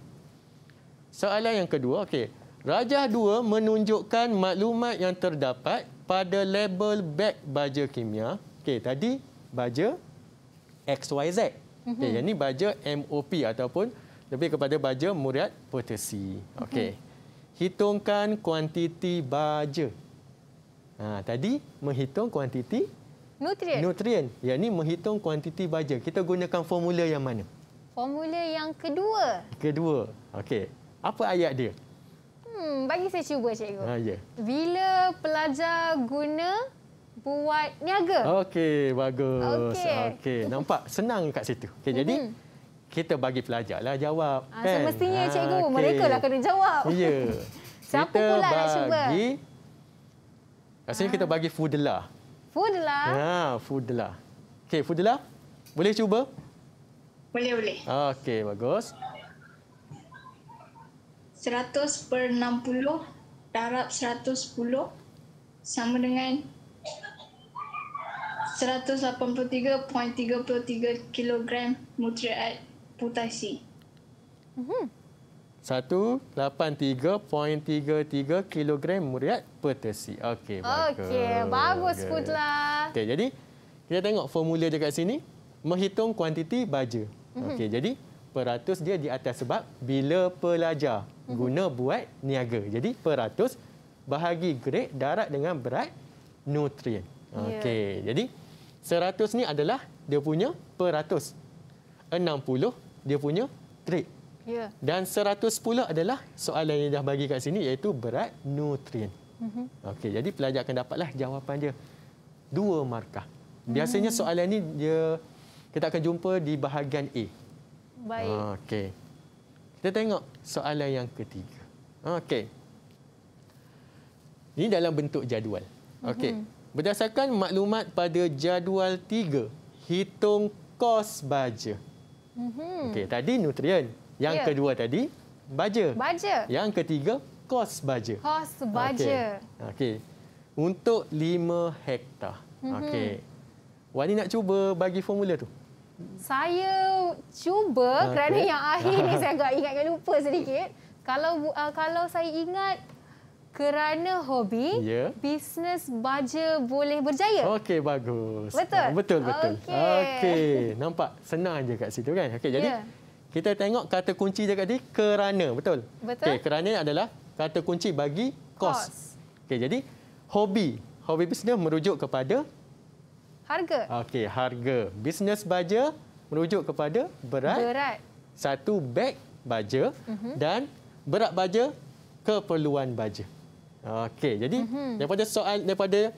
Soalan yang kedua, okey. Rajah 2 menunjukkan maklumat yang terdapat pada label beg baja kimia. Okey, tadi baja XYZ. Mm -hmm. okay, yang ini baja MOP ataupun lebih kepada baja muriat potasi. Mhm. Okey. Mm -hmm. Hitungkan kuantiti baja. Ha, tadi menghitung kuantiti nutrien. Nutrien. Yang ini menghitung kuantiti baja. Kita gunakan formula yang mana? Formula yang kedua. Kedua. Okey. Apa ayat dia? Hmm, bagi saya cuba cikgu. Ha, ya. Bila pelajar guna buat niaga. Okey, bagus. Okey, okay. nampak senang kat situ. Okey, mm -hmm. jadi kita bagi pelajarlah jawab. Ah, kan? Semestinya ah, cikgu, okay. mereka lah kena jawab. Ya. Yeah. <laughs> Siapa kita pula nak cuba? Rasanya ah. kita bagi Fudela. Fudela? Ha, ah, Fudela. Okey, Fudela. Boleh cuba? Boleh, boleh. Okey, bagus. 100 per 60 darab 110 sama dengan 183.33 kg mutriat potasi. Uh-huh. 183.33 kg muriat potasi. Okey, bagus. Okey, bagus Putla. Okey, jadi kita tengok formula dia kat sini. Menghitung kuantiti baja. Uh-huh. Okey, jadi peratus dia di atas sebab bila pelajar uh-huh. guna buat niaga. Jadi peratus bahagi grade darat dengan berat nutrien. Ya. Okey, yeah. jadi... 100 ni adalah dia punya peratus. 60 dia punya trik. Ya. Dan 110 adalah soalan yang dah bagi kat sini iaitu berat nutrien. Mhm. Okey, jadi pelajar akan dapatlah jawapan dia. Dua markah. Mhm. Biasanya soalan ni dia kita akan jumpa di bahagian A. Baik. Okey. Kita tengok soalan yang ketiga. Okey. Ini dalam bentuk jadual. Okey. Mhm. Berdasarkan maklumat pada jadual tiga, hitung kos baja. Mm-hmm. Okey, tadi nutrien. Yang yeah. kedua tadi baja. Baja. Yang ketiga kos baja. Kos baja. Okey. Okay. Untuk lima hektar. Mm-hmm. Okey. Wani nak cuba bagi formula tu? Saya cuba okay. kerana yang akhir ni <laughs> saya agak ingatkan lupa sedikit. Kalau uh, kalau saya ingat kerana hobi yeah. bisnes baja boleh berjaya. Okey bagus. Betul ha, betul betul. Okey. Okay. Nampak senang aja kat situ kan. Okey jadi yeah. kita tengok kata kunci dekat tadi kerana betul. betul. Okey kerana adalah kata kunci bagi kos. Okey jadi hobi hobi bisnes merujuk kepada harga. Okey harga. Bisnes baja merujuk kepada berat. Berat. Satu beg baja uh mhm. -huh. dan berat baja keperluan baja. Okey, jadi mm-hmm. daripada soal daripada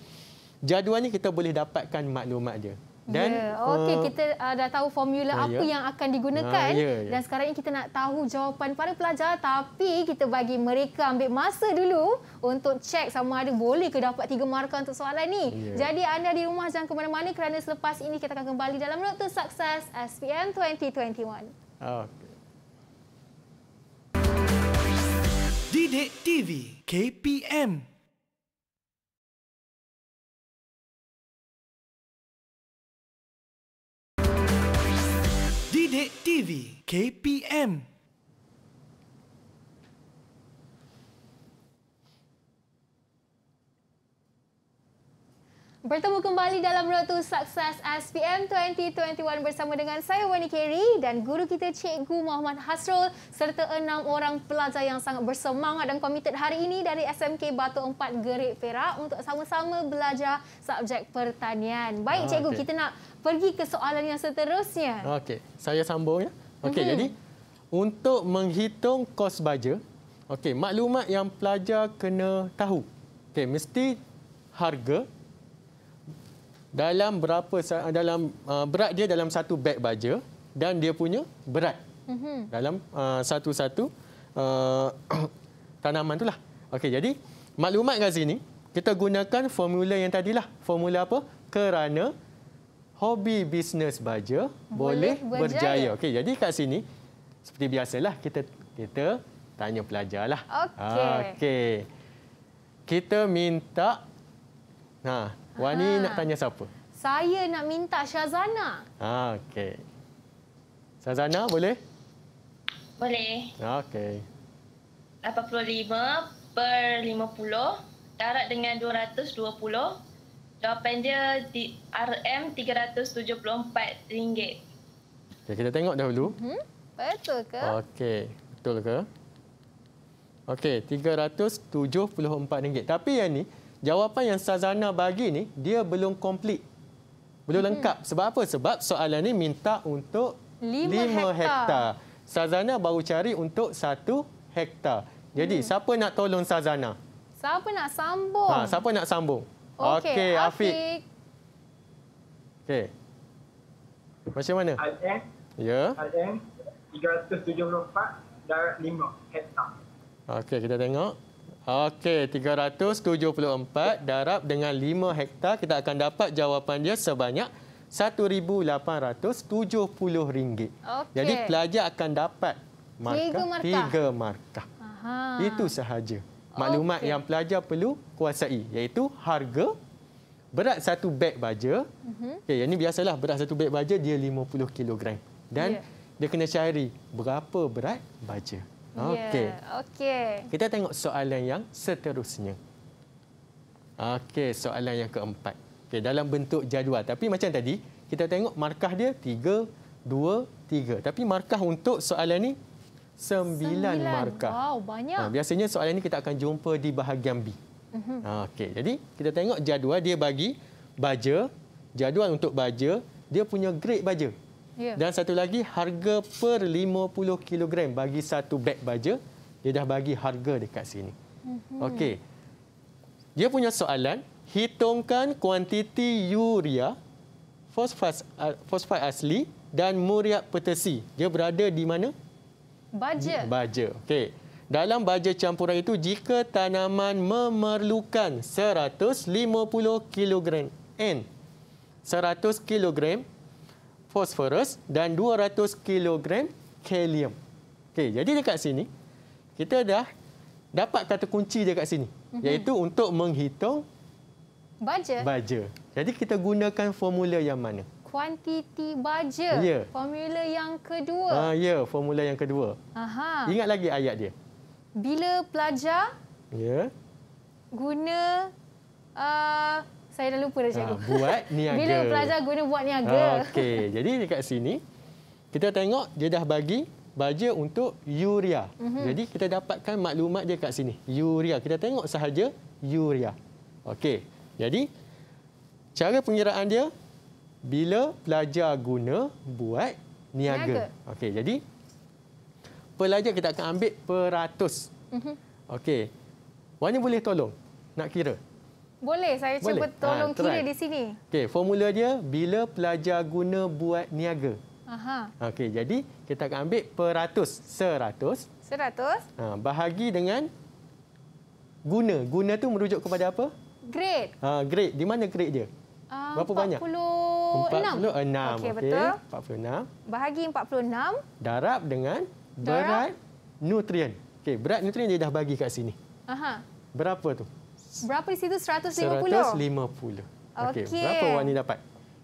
jadual ni kita boleh dapatkan maklumat dia. Dan yeah. okey uh, kita uh, dah tahu formula uh, apa yeah. yang akan digunakan uh, yeah, yeah. Ya. dan sekarang ini kita nak tahu jawapan para pelajar tapi kita bagi mereka ambil masa dulu untuk cek sama ada boleh ke dapat 3 markah untuk soalan ni. Yeah. Jadi anda di rumah jangan ke mana-mana kerana selepas ini kita akan kembali dalam Note Success SPM 2021. Okey. Didik TV. KPM. Didik TV KPM. Bertemu kembali dalam Road to Success SPM 2021 bersama dengan saya Wani Kerry dan guru kita Cikgu Muhammad Hasrul serta enam orang pelajar yang sangat bersemangat dan komited hari ini dari SMK Batu 4 Gerik Perak untuk sama-sama belajar subjek pertanian. Baik ah, Cikgu, okay. kita nak pergi ke soalan yang seterusnya. Okey, saya sambung ya. Okey, mm-hmm. jadi untuk menghitung kos baja, okey, maklumat yang pelajar kena tahu. Okey, mesti harga dalam berapa dalam uh, berat dia dalam satu beg baja dan dia punya berat mm-hmm. dalam uh, satu-satu uh, <coughs> tanaman itulah. Okey, jadi maklumat kat sini kita gunakan formula yang tadilah. Formula apa? Kerana hobi bisnes baja boleh, boleh berjaya. berjaya. Okey, jadi kat sini seperti biasalah kita kita tanya pelajar lah. Okey. Okay. Kita minta nah Wani ha. nak tanya siapa? Saya nak minta Syazana. Ha, okey. Syazana boleh? Boleh. Ha, okey. 85 per 50 darat dengan 220. Jawapan dia di RM374. Okay, kita tengok dahulu. Hmm? Betul ke? Okey. Betul ke? Okey, rm ringgit. Tapi yang ni, jawapan yang Sazana bagi ni dia belum komplit. Belum hmm. lengkap. Sebab apa? Sebab soalan ni minta untuk 5 hektar. hektar. Sazana baru cari untuk 1 hektar. Jadi hmm. siapa nak tolong Sazana? Siapa nak sambung? Ha, siapa nak sambung? Okey, okay, Afiq. Afiq. Okey. Macam mana? RM. Ya. RM m 374 dan 5 hektar. Okey, kita tengok. Okey, 374 darab dengan 5 hektar. Kita akan dapat jawapan dia sebanyak RM1,870. Okay. Jadi pelajar akan dapat markah, 3 markah. 3 markah. Itu sahaja maklumat okay. yang pelajar perlu kuasai iaitu harga berat satu beg baja. Mm-hmm. Okay, yang ini biasalah berat satu beg baja dia 50 kilogram Dan yeah. dia kena cari berapa berat baja. Yeah. Ya, okey. Okey. Kita tengok soalan yang seterusnya. Okey, soalan yang keempat. Okey, dalam bentuk jadual tapi macam tadi kita tengok markah dia 3 2 3. Tapi markah untuk soalan ni 9, markah. Wow, banyak. Ha, biasanya soalan ini kita akan jumpa di bahagian B. Uh mhm. ah, -huh. Okey, jadi kita tengok jadual dia bagi baja, jadual untuk baja, dia punya grade baja. Ya. Dan satu lagi harga per 50 kg bagi satu beg baja, dia dah bagi harga dekat sini. Mhm. Okey. Dia punya soalan, hitungkan kuantiti urea, fosfat fosfat asli dan muriat potasi. Dia berada di mana? Baja. Baja. Okey. Dalam baja campuran itu jika tanaman memerlukan 150 kg N 100 kilogram fosforus dan 200 kilogram kalium. Okey, jadi dekat sini kita dah dapat kata kunci dia kat sini mm-hmm. iaitu untuk menghitung baja. Baja. Jadi kita gunakan formula yang mana? Kuantiti baja. Yeah. Formula yang kedua. Ha, ya, formula yang kedua. Aha. Ingat lagi ayat dia. Bila pelajar ya guna uh, saya dah lupa dah ah, cikgu. Ha, buat niaga. <laughs> Bila pelajar guna buat niaga. Ha, Okey, jadi dekat sini kita tengok dia dah bagi baja untuk urea. Mm -hmm. Jadi kita dapatkan maklumat dia kat sini. Urea. Kita tengok sahaja urea. Okey. Jadi cara pengiraan dia bila pelajar guna buat niaga. niaga. Okey, jadi pelajar kita akan ambil peratus. Mhm. Mm Okey. Wani boleh tolong nak kira? Boleh saya Boleh. tolong ha, kira di sini. Okey, formula dia bila pelajar guna buat niaga. Aha. Okey, jadi kita akan ambil peratus seratus. Seratus. Ha, bahagi dengan guna. Guna tu merujuk kepada apa? Grade. Ha, grade. Di mana grade dia? Uh, Berapa 46. banyak? 46. Okey, okay. betul. 46. Bahagi 46 darab dengan darab. berat nutrien. Okey, berat nutrien dia dah bagi kat sini. Aha. Berapa tu? Berapa di situ? 150? 150. Okey. Okay. Berapa awak ni dapat?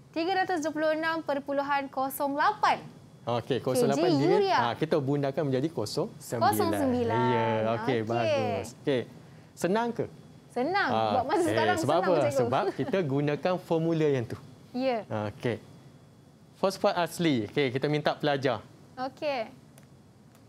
326.08. Okey, 08 kg dia. Uria. Ha, kita bundarkan menjadi 0.9. 0.9. Ya, okey okay. bagus. Okay. Senang ke? Senang. Ha. Buat masa eh, sekarang sebab senang apa? Sebab kita gunakan formula yang tu. Ya. Yeah. Okey. Fosfat asli. Okey, kita minta pelajar. Okey.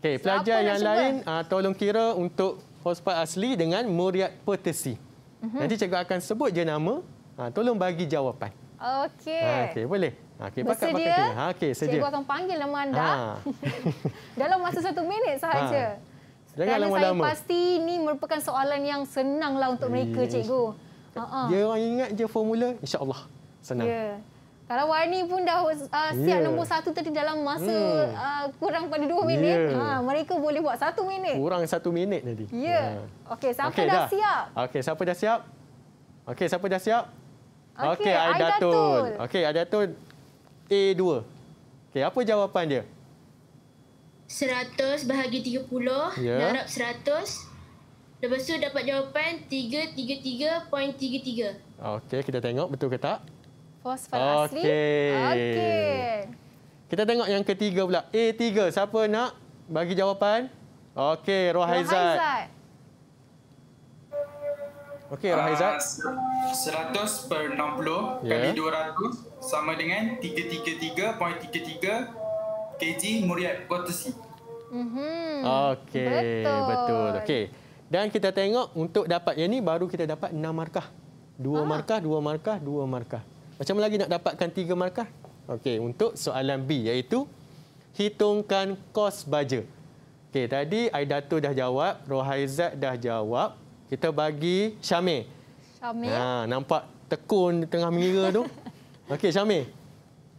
Okey, pelajar yang lain ha, tolong kira untuk fosfat asli dengan muriat potasi huh mhm. Nanti cikgu akan sebut je nama. Ha, tolong bagi jawapan. Okey. Ha, Okey, boleh. Okey, pakai pakai. Ha, Okey, ha, sedia. Cikgu akan panggil nama anda. Ha. <laughs> Dalam masa satu minit sahaja. Ha. Jangan Dan lama-lama. Saya pasti ini merupakan soalan yang senanglah untuk mereka, cikgu. Ha, ha Dia orang ingat je formula, insya-Allah senang. Yeah. Kalau Warni pun dah uh, siap yeah. nombor satu tadi dalam masa hmm. uh, kurang pada dua minit, yeah. ha, mereka boleh buat satu minit. Kurang satu minit tadi. Ya. Yeah. Uh. Okey, siapa okay, dah, dah siap? Okey, siapa dah siap? Okey, siapa dah siap? Okey, okay, Aidatul. Okey, Aidatul A2. Okey, apa jawapan dia? 100 bahagi 30, yeah. darab 100. Lepas tu dapat jawapan 333.33. Okey, kita tengok betul ke tak? Fosfor okay. asli. Okey. Kita tengok yang ketiga pula. Eh, A3. Siapa nak bagi jawapan? Okey, Rohaizat. Okey, Rohaizat. Uh, ah, 100 per 60 yeah. kali 200 sama dengan 333.33 kg muriat potasi. Mm -hmm. Okey, betul. betul. Okey. Dan kita tengok untuk dapat yang ni baru kita dapat 6 markah. 2 ha. Ah. markah, 2 markah, 2 markah. Macam mana lagi nak dapatkan tiga markah? Okey, untuk soalan B iaitu hitungkan kos baja. Okey, tadi Aidatu dah jawab, Rohaizat dah jawab. Kita bagi Syamir. Syamir. Ha, nampak tekun di tengah mengira tu. <laughs> Okey, Syamir.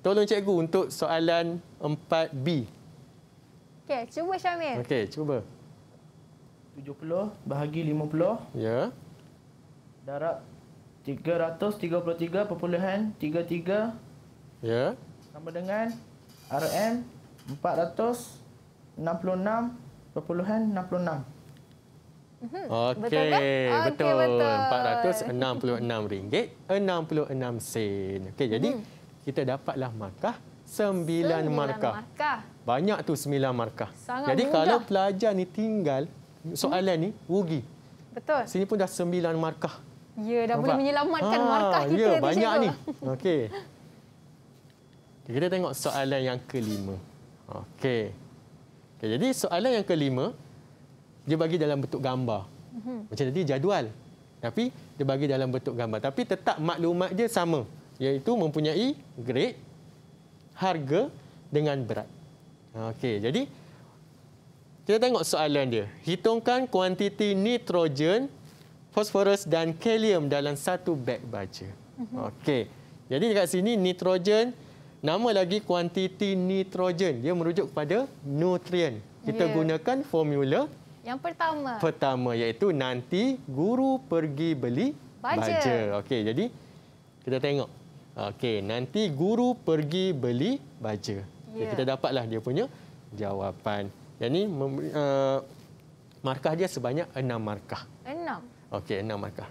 Tolong cikgu untuk soalan 4B. Okey, cuba Syamir. Okey, cuba. 70 bahagi 50. Ya. Darab 333.33 Ya Sama dengan RM 466.66 mhm, Okey betul kan? RM466 ringgit 66 sen Okey jadi mhm. kita dapatlah markah 9, 9 markah. markah Banyak tu 9 markah Sangat Jadi mudah. kalau pelajar ni tinggal soalan hmm. ni mhm. rugi Betul Sini pun dah 9 markah Ya, dah Nampak? boleh menyelamatkan ha, markah kita. Ya, banyak ni. Okey. Kita tengok soalan yang kelima. Okey. Okay, jadi soalan yang kelima, dia bagi dalam bentuk gambar. Mhm. Macam tadi jadual. Tapi dia bagi dalam bentuk gambar. Tapi tetap maklumat dia sama. Iaitu mempunyai grade, harga dengan berat. Okey, jadi kita tengok soalan dia. Hitungkan kuantiti nitrogen fosforus dan kalium dalam satu beg baja. Mhm. Okey. Jadi dekat sini nitrogen nama lagi kuantiti nitrogen dia merujuk kepada nutrien. Kita yeah. gunakan formula yang pertama. Pertama iaitu nanti guru pergi beli baja. baja. Okey, jadi kita tengok. Okey, nanti guru pergi beli baja. Yeah. Ya. Jadi kita dapatlah dia punya jawapan. Ini uh, eh, markah dia sebanyak enam markah. Okey, enam markah.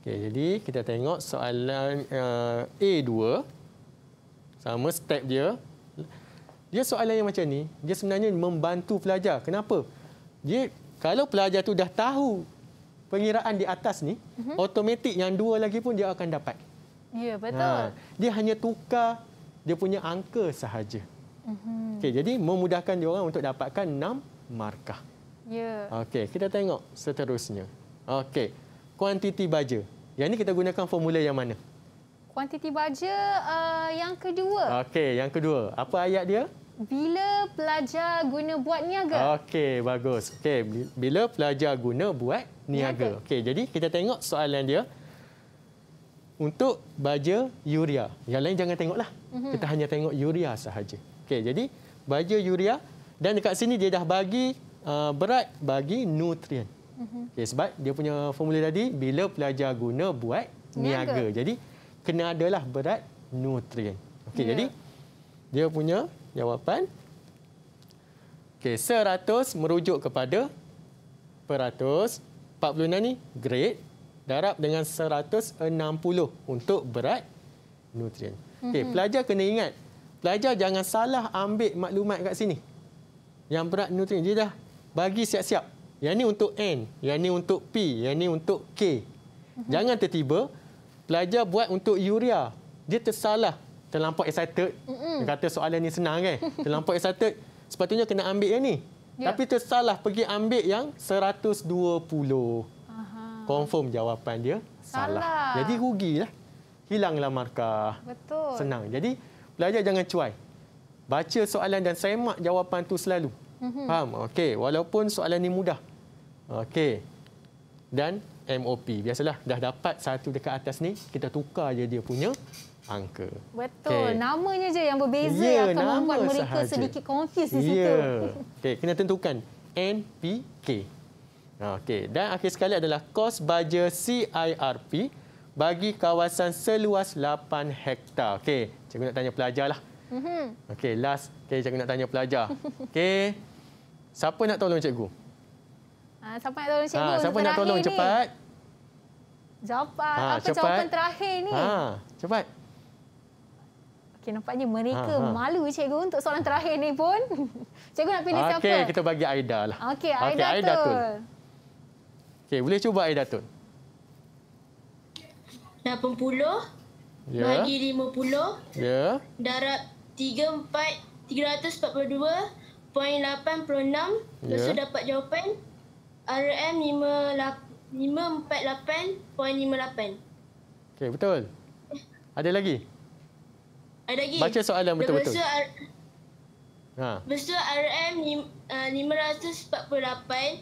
Okey, jadi kita tengok soalan uh, A2 sama step dia. Dia soalan yang macam ni, dia sebenarnya membantu pelajar. Kenapa? Dia kalau pelajar tu dah tahu pengiraan di atas ni, mhm. automatik mm -hmm. yang dua lagi pun dia akan dapat. Ya, yeah, ha, betul. Ha, dia hanya tukar dia punya angka sahaja. Mhm. Okay, jadi memudahkan orang untuk dapatkan enam markah. Ya. Yeah. Okey, kita tengok seterusnya. Okey. Kuantiti baja. Yang ini kita gunakan formula yang mana? Kuantiti baja uh, yang kedua. Okey, yang kedua. Apa ayat dia? Bila pelajar guna buat niaga. Okey, bagus. Okey, bila pelajar guna buat niaga. niaga. Okey, jadi kita tengok soalan dia. Untuk baja yuria. Yang lain jangan tengoklah. Mm -hmm. Kita hanya tengok yuria sahaja. Okey, jadi baja yuria dan dekat sini dia dah bagi uh, berat bagi nutrien. Mm-hmm. Okay, sebab dia punya formula tadi, bila pelajar guna buat niaga. niaga. Jadi, kena adalah berat nutrien. Okay, yeah. Jadi, dia punya jawapan. Okay, 100 merujuk kepada peratus. 46 ni grade. Darab dengan 160 untuk berat nutrien. Okay, mm-hmm. pelajar kena ingat. Pelajar jangan salah ambil maklumat kat sini. Yang berat nutrien. Dia dah bagi siap-siap. Yang ini untuk N, yang ini untuk P, yang ini untuk K. Mhm. Jangan tertiba pelajar buat untuk urea. Dia tersalah, terlampau excited. Mhm. Dia kata soalan ini senang kan? <laughs> Terlampau excited, sepatutnya kena ambil yang ni. Ya. Tapi tersalah pergi ambil yang 120. Aha. Confirm jawapan dia salah. salah. Jadi rugilah. Hilanglah markah. Betul. Senang. Jadi pelajar jangan cuai. Baca soalan dan semak jawapan tu selalu. Mhm. Faham? Okey, walaupun soalan ni mudah, Okey. Dan MOP. Biasalah dah dapat satu dekat atas ni, kita tukar je dia punya angka. Betul. Okay. Namanya je yang berbeza Yeah, akan membuat mereka sahaja. sedikit confuse di ya. situ. Okey, kena tentukan NPK. Okey, dan akhir sekali adalah kos baja CIRP bagi kawasan seluas 8 hektar. Okey, cikgu nak tanya pelajar lah. Mhm. Okey, last, okey cikgu nak tanya pelajar. Okey. Siapa nak tolong cikgu? Ha, ha, siapa nak tolong cikgu? Ha, siapa nak tolong ni? cepat? Jawapan. Ha, apa cepat. jawapan terakhir ni? Ha, cepat. Okey, nampaknya mereka ha, ha. malu cikgu untuk soalan terakhir ni pun. <laughs> Cikgu nak pilih okay, siapa? Okey, kita bagi Aida lah. Okey, Aida, okay, Aida tu. Okey, boleh cuba Aida ya. ya. ya. tu. 80 ya. bagi 50 ya. darab 34 342.86 ya. so dapat jawapan RM548.58. Okey, betul. Ada lagi? Ada lagi. Baca soalan betul-betul. Ha. Besar RM548.58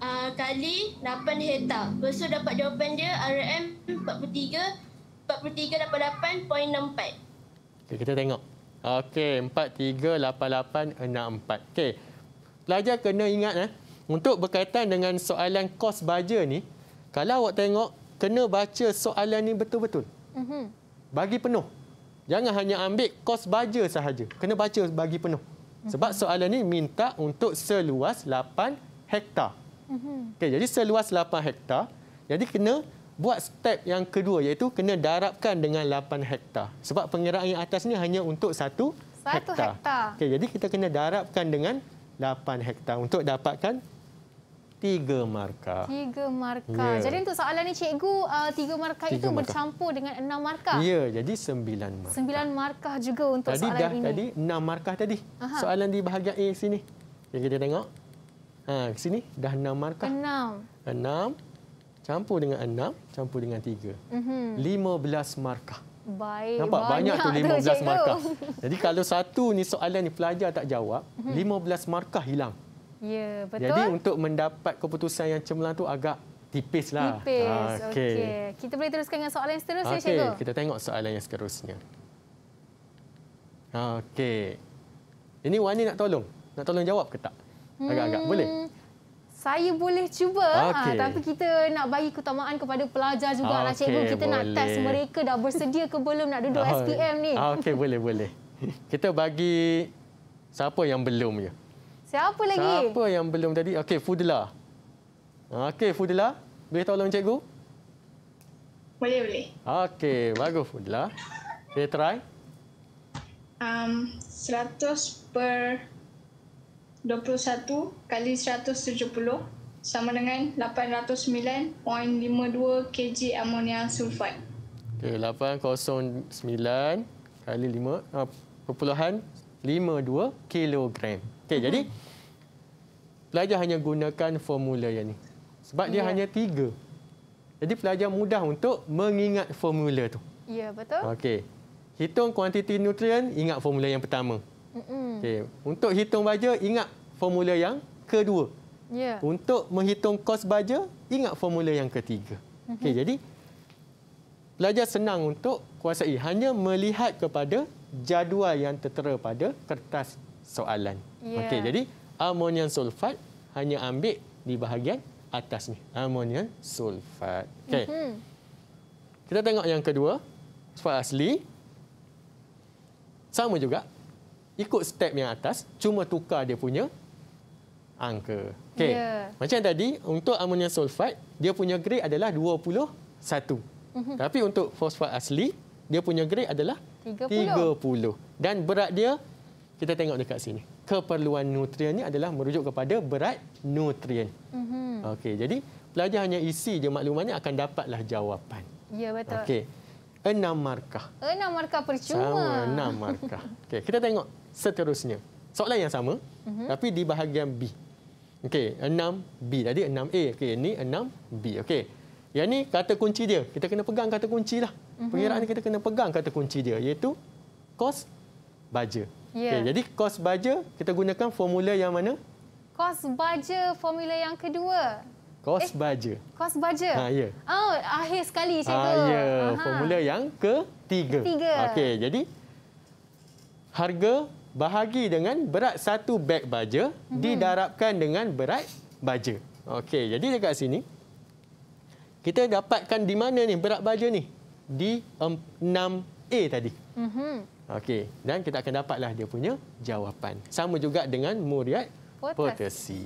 uh, kali 8 hektar. Besar dapat jawapan dia RM43 43.88.64. Okay, kita tengok. Okey, 43.88.64. Okey pelajar kena ingat eh untuk berkaitan dengan soalan kos baja ni kalau awak tengok kena baca soalan ni betul-betul mhm. bagi penuh jangan hanya ambil kos baja sahaja kena baca bagi penuh mhm. sebab soalan ni minta untuk seluas 8 hektar mhm. okay, jadi seluas 8 hektar jadi kena buat step yang kedua iaitu kena darabkan dengan 8 hektar sebab pengiraan yang atas ni hanya untuk satu satu hektar. hektar. Okay, jadi kita kena darabkan dengan 8 hektar untuk dapatkan tiga markah. Tiga markah. Ya. Jadi untuk soalan ni cikgu, uh, tiga markah tiga itu markah. bercampur dengan enam markah? Ya, jadi sembilan markah. Sembilan markah juga untuk tadi soalan dah, ini. Tadi dah, enam markah tadi. Aha. Soalan di bahagian A sini. Yang kita tengok. Ha, sini dah enam markah. Enam. Enam. Campur dengan enam, campur dengan tiga. Mhm. Lima belas markah. Baik, Nampak banyak, banyak tu 15 tu, markah. <laughs> Jadi kalau satu ni soalan ni pelajar tak jawab, 15 mhm. markah hilang. Ya, betul. Jadi untuk mendapat keputusan yang cemerlang tu agak tipis lah. Tipis. Ah, okey. Okay. Kita boleh teruskan dengan soalan yang seterusnya, okay. Cikgu. kita tengok soalan yang seterusnya. Okey. Ini Wani nak tolong. Nak tolong jawab ke tak? Hmm. Agak-agak boleh saya boleh cuba okay. ha, tapi kita nak bagi keutamaan kepada pelajar juga okay, lah, cikgu kita boleh. nak test mereka dah bersedia ke belum nak duduk SPM <laughs> ni okey boleh boleh kita bagi siapa yang belum ya siapa lagi siapa yang belum tadi okey fudla okey fudla boleh tolong cikgu boleh boleh okey bagus fudla okay try um 100 per 21 kali 170 sama dengan 809.52 kg amonia sulfat. Okay, 809 kali 5 uh, ah, perpuluhan 52 kilogram. Okay, uh-huh. jadi mhm. pelajar hanya gunakan formula yang ni. Sebab dia ya. hanya tiga. Jadi pelajar mudah untuk mengingat formula tu. Ya, yeah, betul. Okey. Hitung kuantiti nutrien, ingat formula yang pertama. Mm-hmm. Okay. Untuk hitung baja, ingat formula yang kedua. Yeah. Untuk menghitung kos baja, ingat formula yang ketiga. Mm-hmm. Okay, jadi, pelajar senang untuk kuasai. Hanya melihat kepada jadual yang tertera pada kertas soalan. Yeah. Okay, jadi, amonium sulfat hanya ambil di bahagian atas ni. Amonium sulfat. Okay. Mm-hmm. Kita tengok yang kedua. Sulfat asli. Sama juga, ikut step yang atas cuma tukar dia punya angka. Okey. Yeah. Macam tadi untuk amonium sulfat dia punya grade adalah 21. Mm-hmm. Tapi untuk fosfat asli dia punya grade adalah 30. 30. Dan berat dia kita tengok dekat sini. Keperluan nutrien ni adalah merujuk kepada berat nutrien. Mm-hmm. Okey. Jadi pelajar hanya isi je maklumannya akan dapatlah jawapan. Ya yeah, betul. Okey enam markah. Enam markah percuma. Sama, enam markah. <laughs> Okay, kita tengok seterusnya. Soalan yang sama, uh mhm. -huh. tapi di bahagian B. Okay, enam B. jadi enam A. Okay, ini enam B. Okay, Yang ini kata kunci dia. Kita kena pegang kata kunci lah. Mhm. Pengiraan ini kita kena pegang kata kunci dia, iaitu kos baja. Yeah. Okay, ya. jadi kos baja, kita gunakan formula yang mana? Kos baja formula yang kedua kos eh, baja. Kos baja? Ha, ya. Oh, akhir sekali cikgu. Ha, ya, Aha. formula yang ketiga. Ketiga. Okey, jadi harga bahagi dengan berat satu beg baja mm -hmm. didarabkan dengan berat baja. Okey, jadi dekat sini, kita dapatkan di mana ni berat baja ni? Di 6A tadi. Mm -hmm. Okey, dan kita akan dapatlah dia punya jawapan. Sama juga dengan muriat potasi. potasi.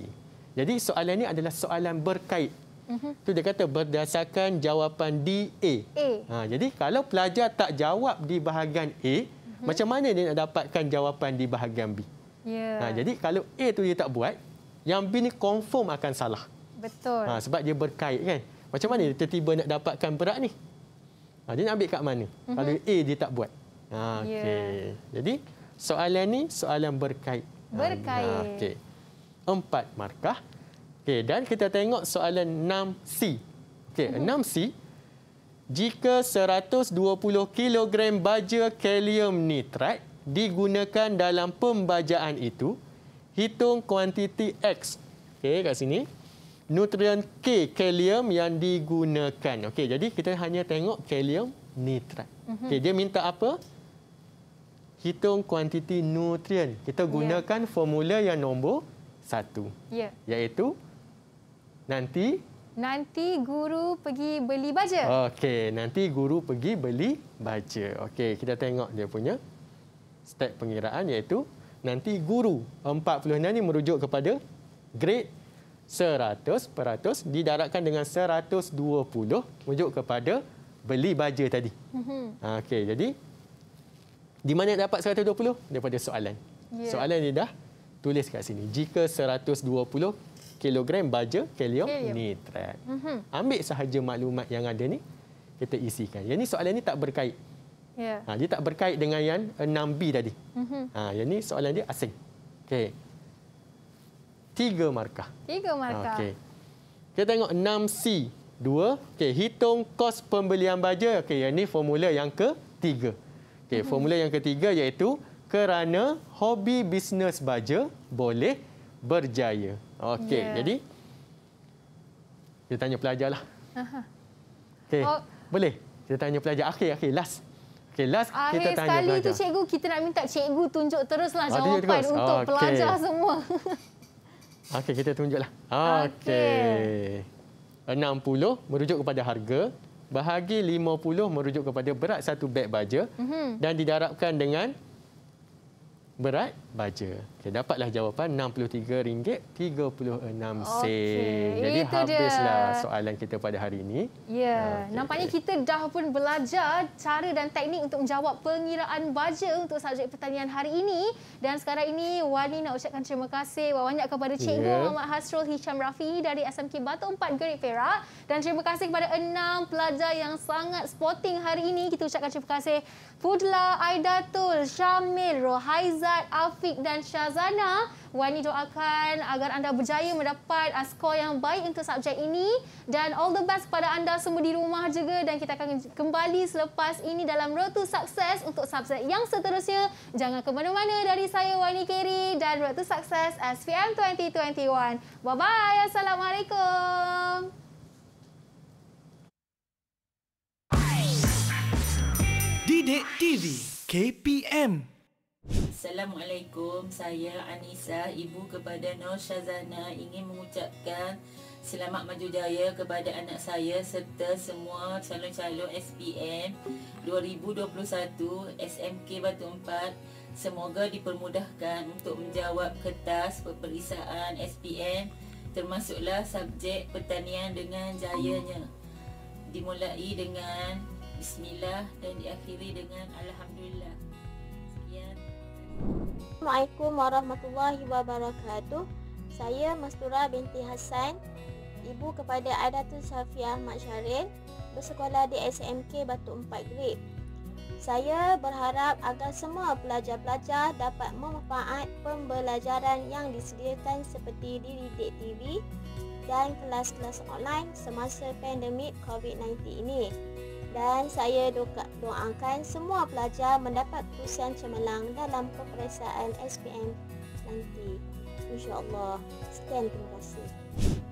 Jadi soalan ini adalah soalan berkait. Itu mhm. uh-huh. dia kata berdasarkan jawapan D, A. A. Ha, jadi kalau pelajar tak jawab di bahagian A, uh-huh. macam mana dia nak dapatkan jawapan di bahagian B? Yeah. Ha, jadi kalau A tu dia tak buat, yang B ni confirm akan salah. Betul. Ha, sebab dia berkait kan. Macam mana dia tiba-tiba nak dapatkan perak ni? Ha, dia nak ambil kat mana? Uh-huh. Kalau A dia tak buat. Ha, ya. okay. Jadi soalan ni soalan berkait. Ha, berkait. Ha, okay empat markah. Okey, dan kita tengok soalan 6C. Okey, 6C. Mhm. Jika 120 kg baja kalium nitrat digunakan dalam pembajaan itu, hitung kuantiti X. Okey, kat sini. Nutrien K kalium yang digunakan. Okey, jadi kita hanya tengok kalium nitrat. Mhm. Okey, dia minta apa? Hitung kuantiti nutrien. Kita ya. gunakan yeah. formula yang nombor satu. Ya. Iaitu nanti nanti guru pergi beli baja. Okey, nanti guru pergi beli baja. Okey, kita tengok dia punya step pengiraan iaitu nanti guru empat 49 ni merujuk kepada grade seratus peratus didarakan dengan seratus dua puluh merujuk kepada beli baja tadi. Mm -hmm. Okey, jadi di mana dapat seratus dua 120? Daripada soalan. Yeah. Soalan ni dah tulis kat sini. Jika 120 kilogram baja kalium, kalium. nitrat. Mm -hmm. Ambil sahaja maklumat yang ada ni kita isikan. Yang ni soalan ni tak berkait. Yeah. Ha, dia tak berkait dengan yang 6B tadi. Mm -hmm. ha, yang ni soalan dia asing. Okey. Tiga markah. Tiga markah. Okey. Kita tengok 6C. Dua. Okey, hitung kos pembelian baja. Okey, yang ni formula yang ketiga. Okey, mm -hmm. formula yang ketiga iaitu kerana hobi bisnes baja boleh berjaya. Okey, yeah. jadi kita tanya pelajar lah. Okey, oh. boleh? Kita tanya pelajar akhir, akhir, last. Okay, last Akhir kita tanya sekali pelajar. tu cikgu, kita nak minta cikgu tunjuk teruslah ah, jawapan terus. untuk okay. pelajar semua. <laughs> Okey, kita tunjuklah. Okey. Okay. 60 merujuk kepada harga, bahagi 50 merujuk kepada berat satu beg baja mm -hmm. dan didarabkan dengan berat baja. Saya dapatlah jawapan RM63.36. Okay. Jadi Itu habislah dia. soalan kita pada hari ini. Ya, okay. nampaknya kita dah pun belajar cara dan teknik untuk menjawab pengiraan baja untuk subjek pertanian hari ini. Dan sekarang ini Wani nak ucapkan terima kasih banyak kepada Cikgu yeah. Ya. Muhammad Hasrul Hicham Rafi dari SMK Batu 4 Gerik Perak. Dan terima kasih kepada enam pelajar yang sangat sporting hari ini. Kita ucapkan terima kasih Fudla, Aidatul, Syamil, Rohaizat, Afiq dan Syamil. Hazana. Wani doakan agar anda berjaya mendapat uh, skor yang baik untuk subjek ini. Dan all the best kepada anda semua di rumah juga. Dan kita akan kembali selepas ini dalam Road to Success untuk subjek yang seterusnya. Jangan ke mana-mana dari saya Wani Keri dan Road to Success SPM 2021. Bye-bye. Assalamualaikum. Didik TV KPM Assalamualaikum, saya Anissa, ibu kepada Nur Syazana ingin mengucapkan selamat maju jaya kepada anak saya serta semua calon-calon SPM 2021 SMK Batu 4. Semoga dipermudahkan untuk menjawab kertas peperiksaan SPM termasuklah subjek pertanian dengan jayanya. Dimulai dengan Bismillah dan diakhiri dengan Alhamdulillah. Assalamualaikum warahmatullahi wabarakatuh Saya Mastura binti Hassan Ibu kepada Adatul Safiyah Ahmad Syaril Bersekolah di SMK Batu 4 Grip Saya berharap agar semua pelajar-pelajar dapat memanfaat pembelajaran yang disediakan seperti di Didik TV dan kelas-kelas online semasa pandemik COVID-19 ini dan saya doa doakan semua pelajar mendapat kursian cemerlang dalam peperiksaan SPM nanti. InsyaAllah. Sekian terima kasih.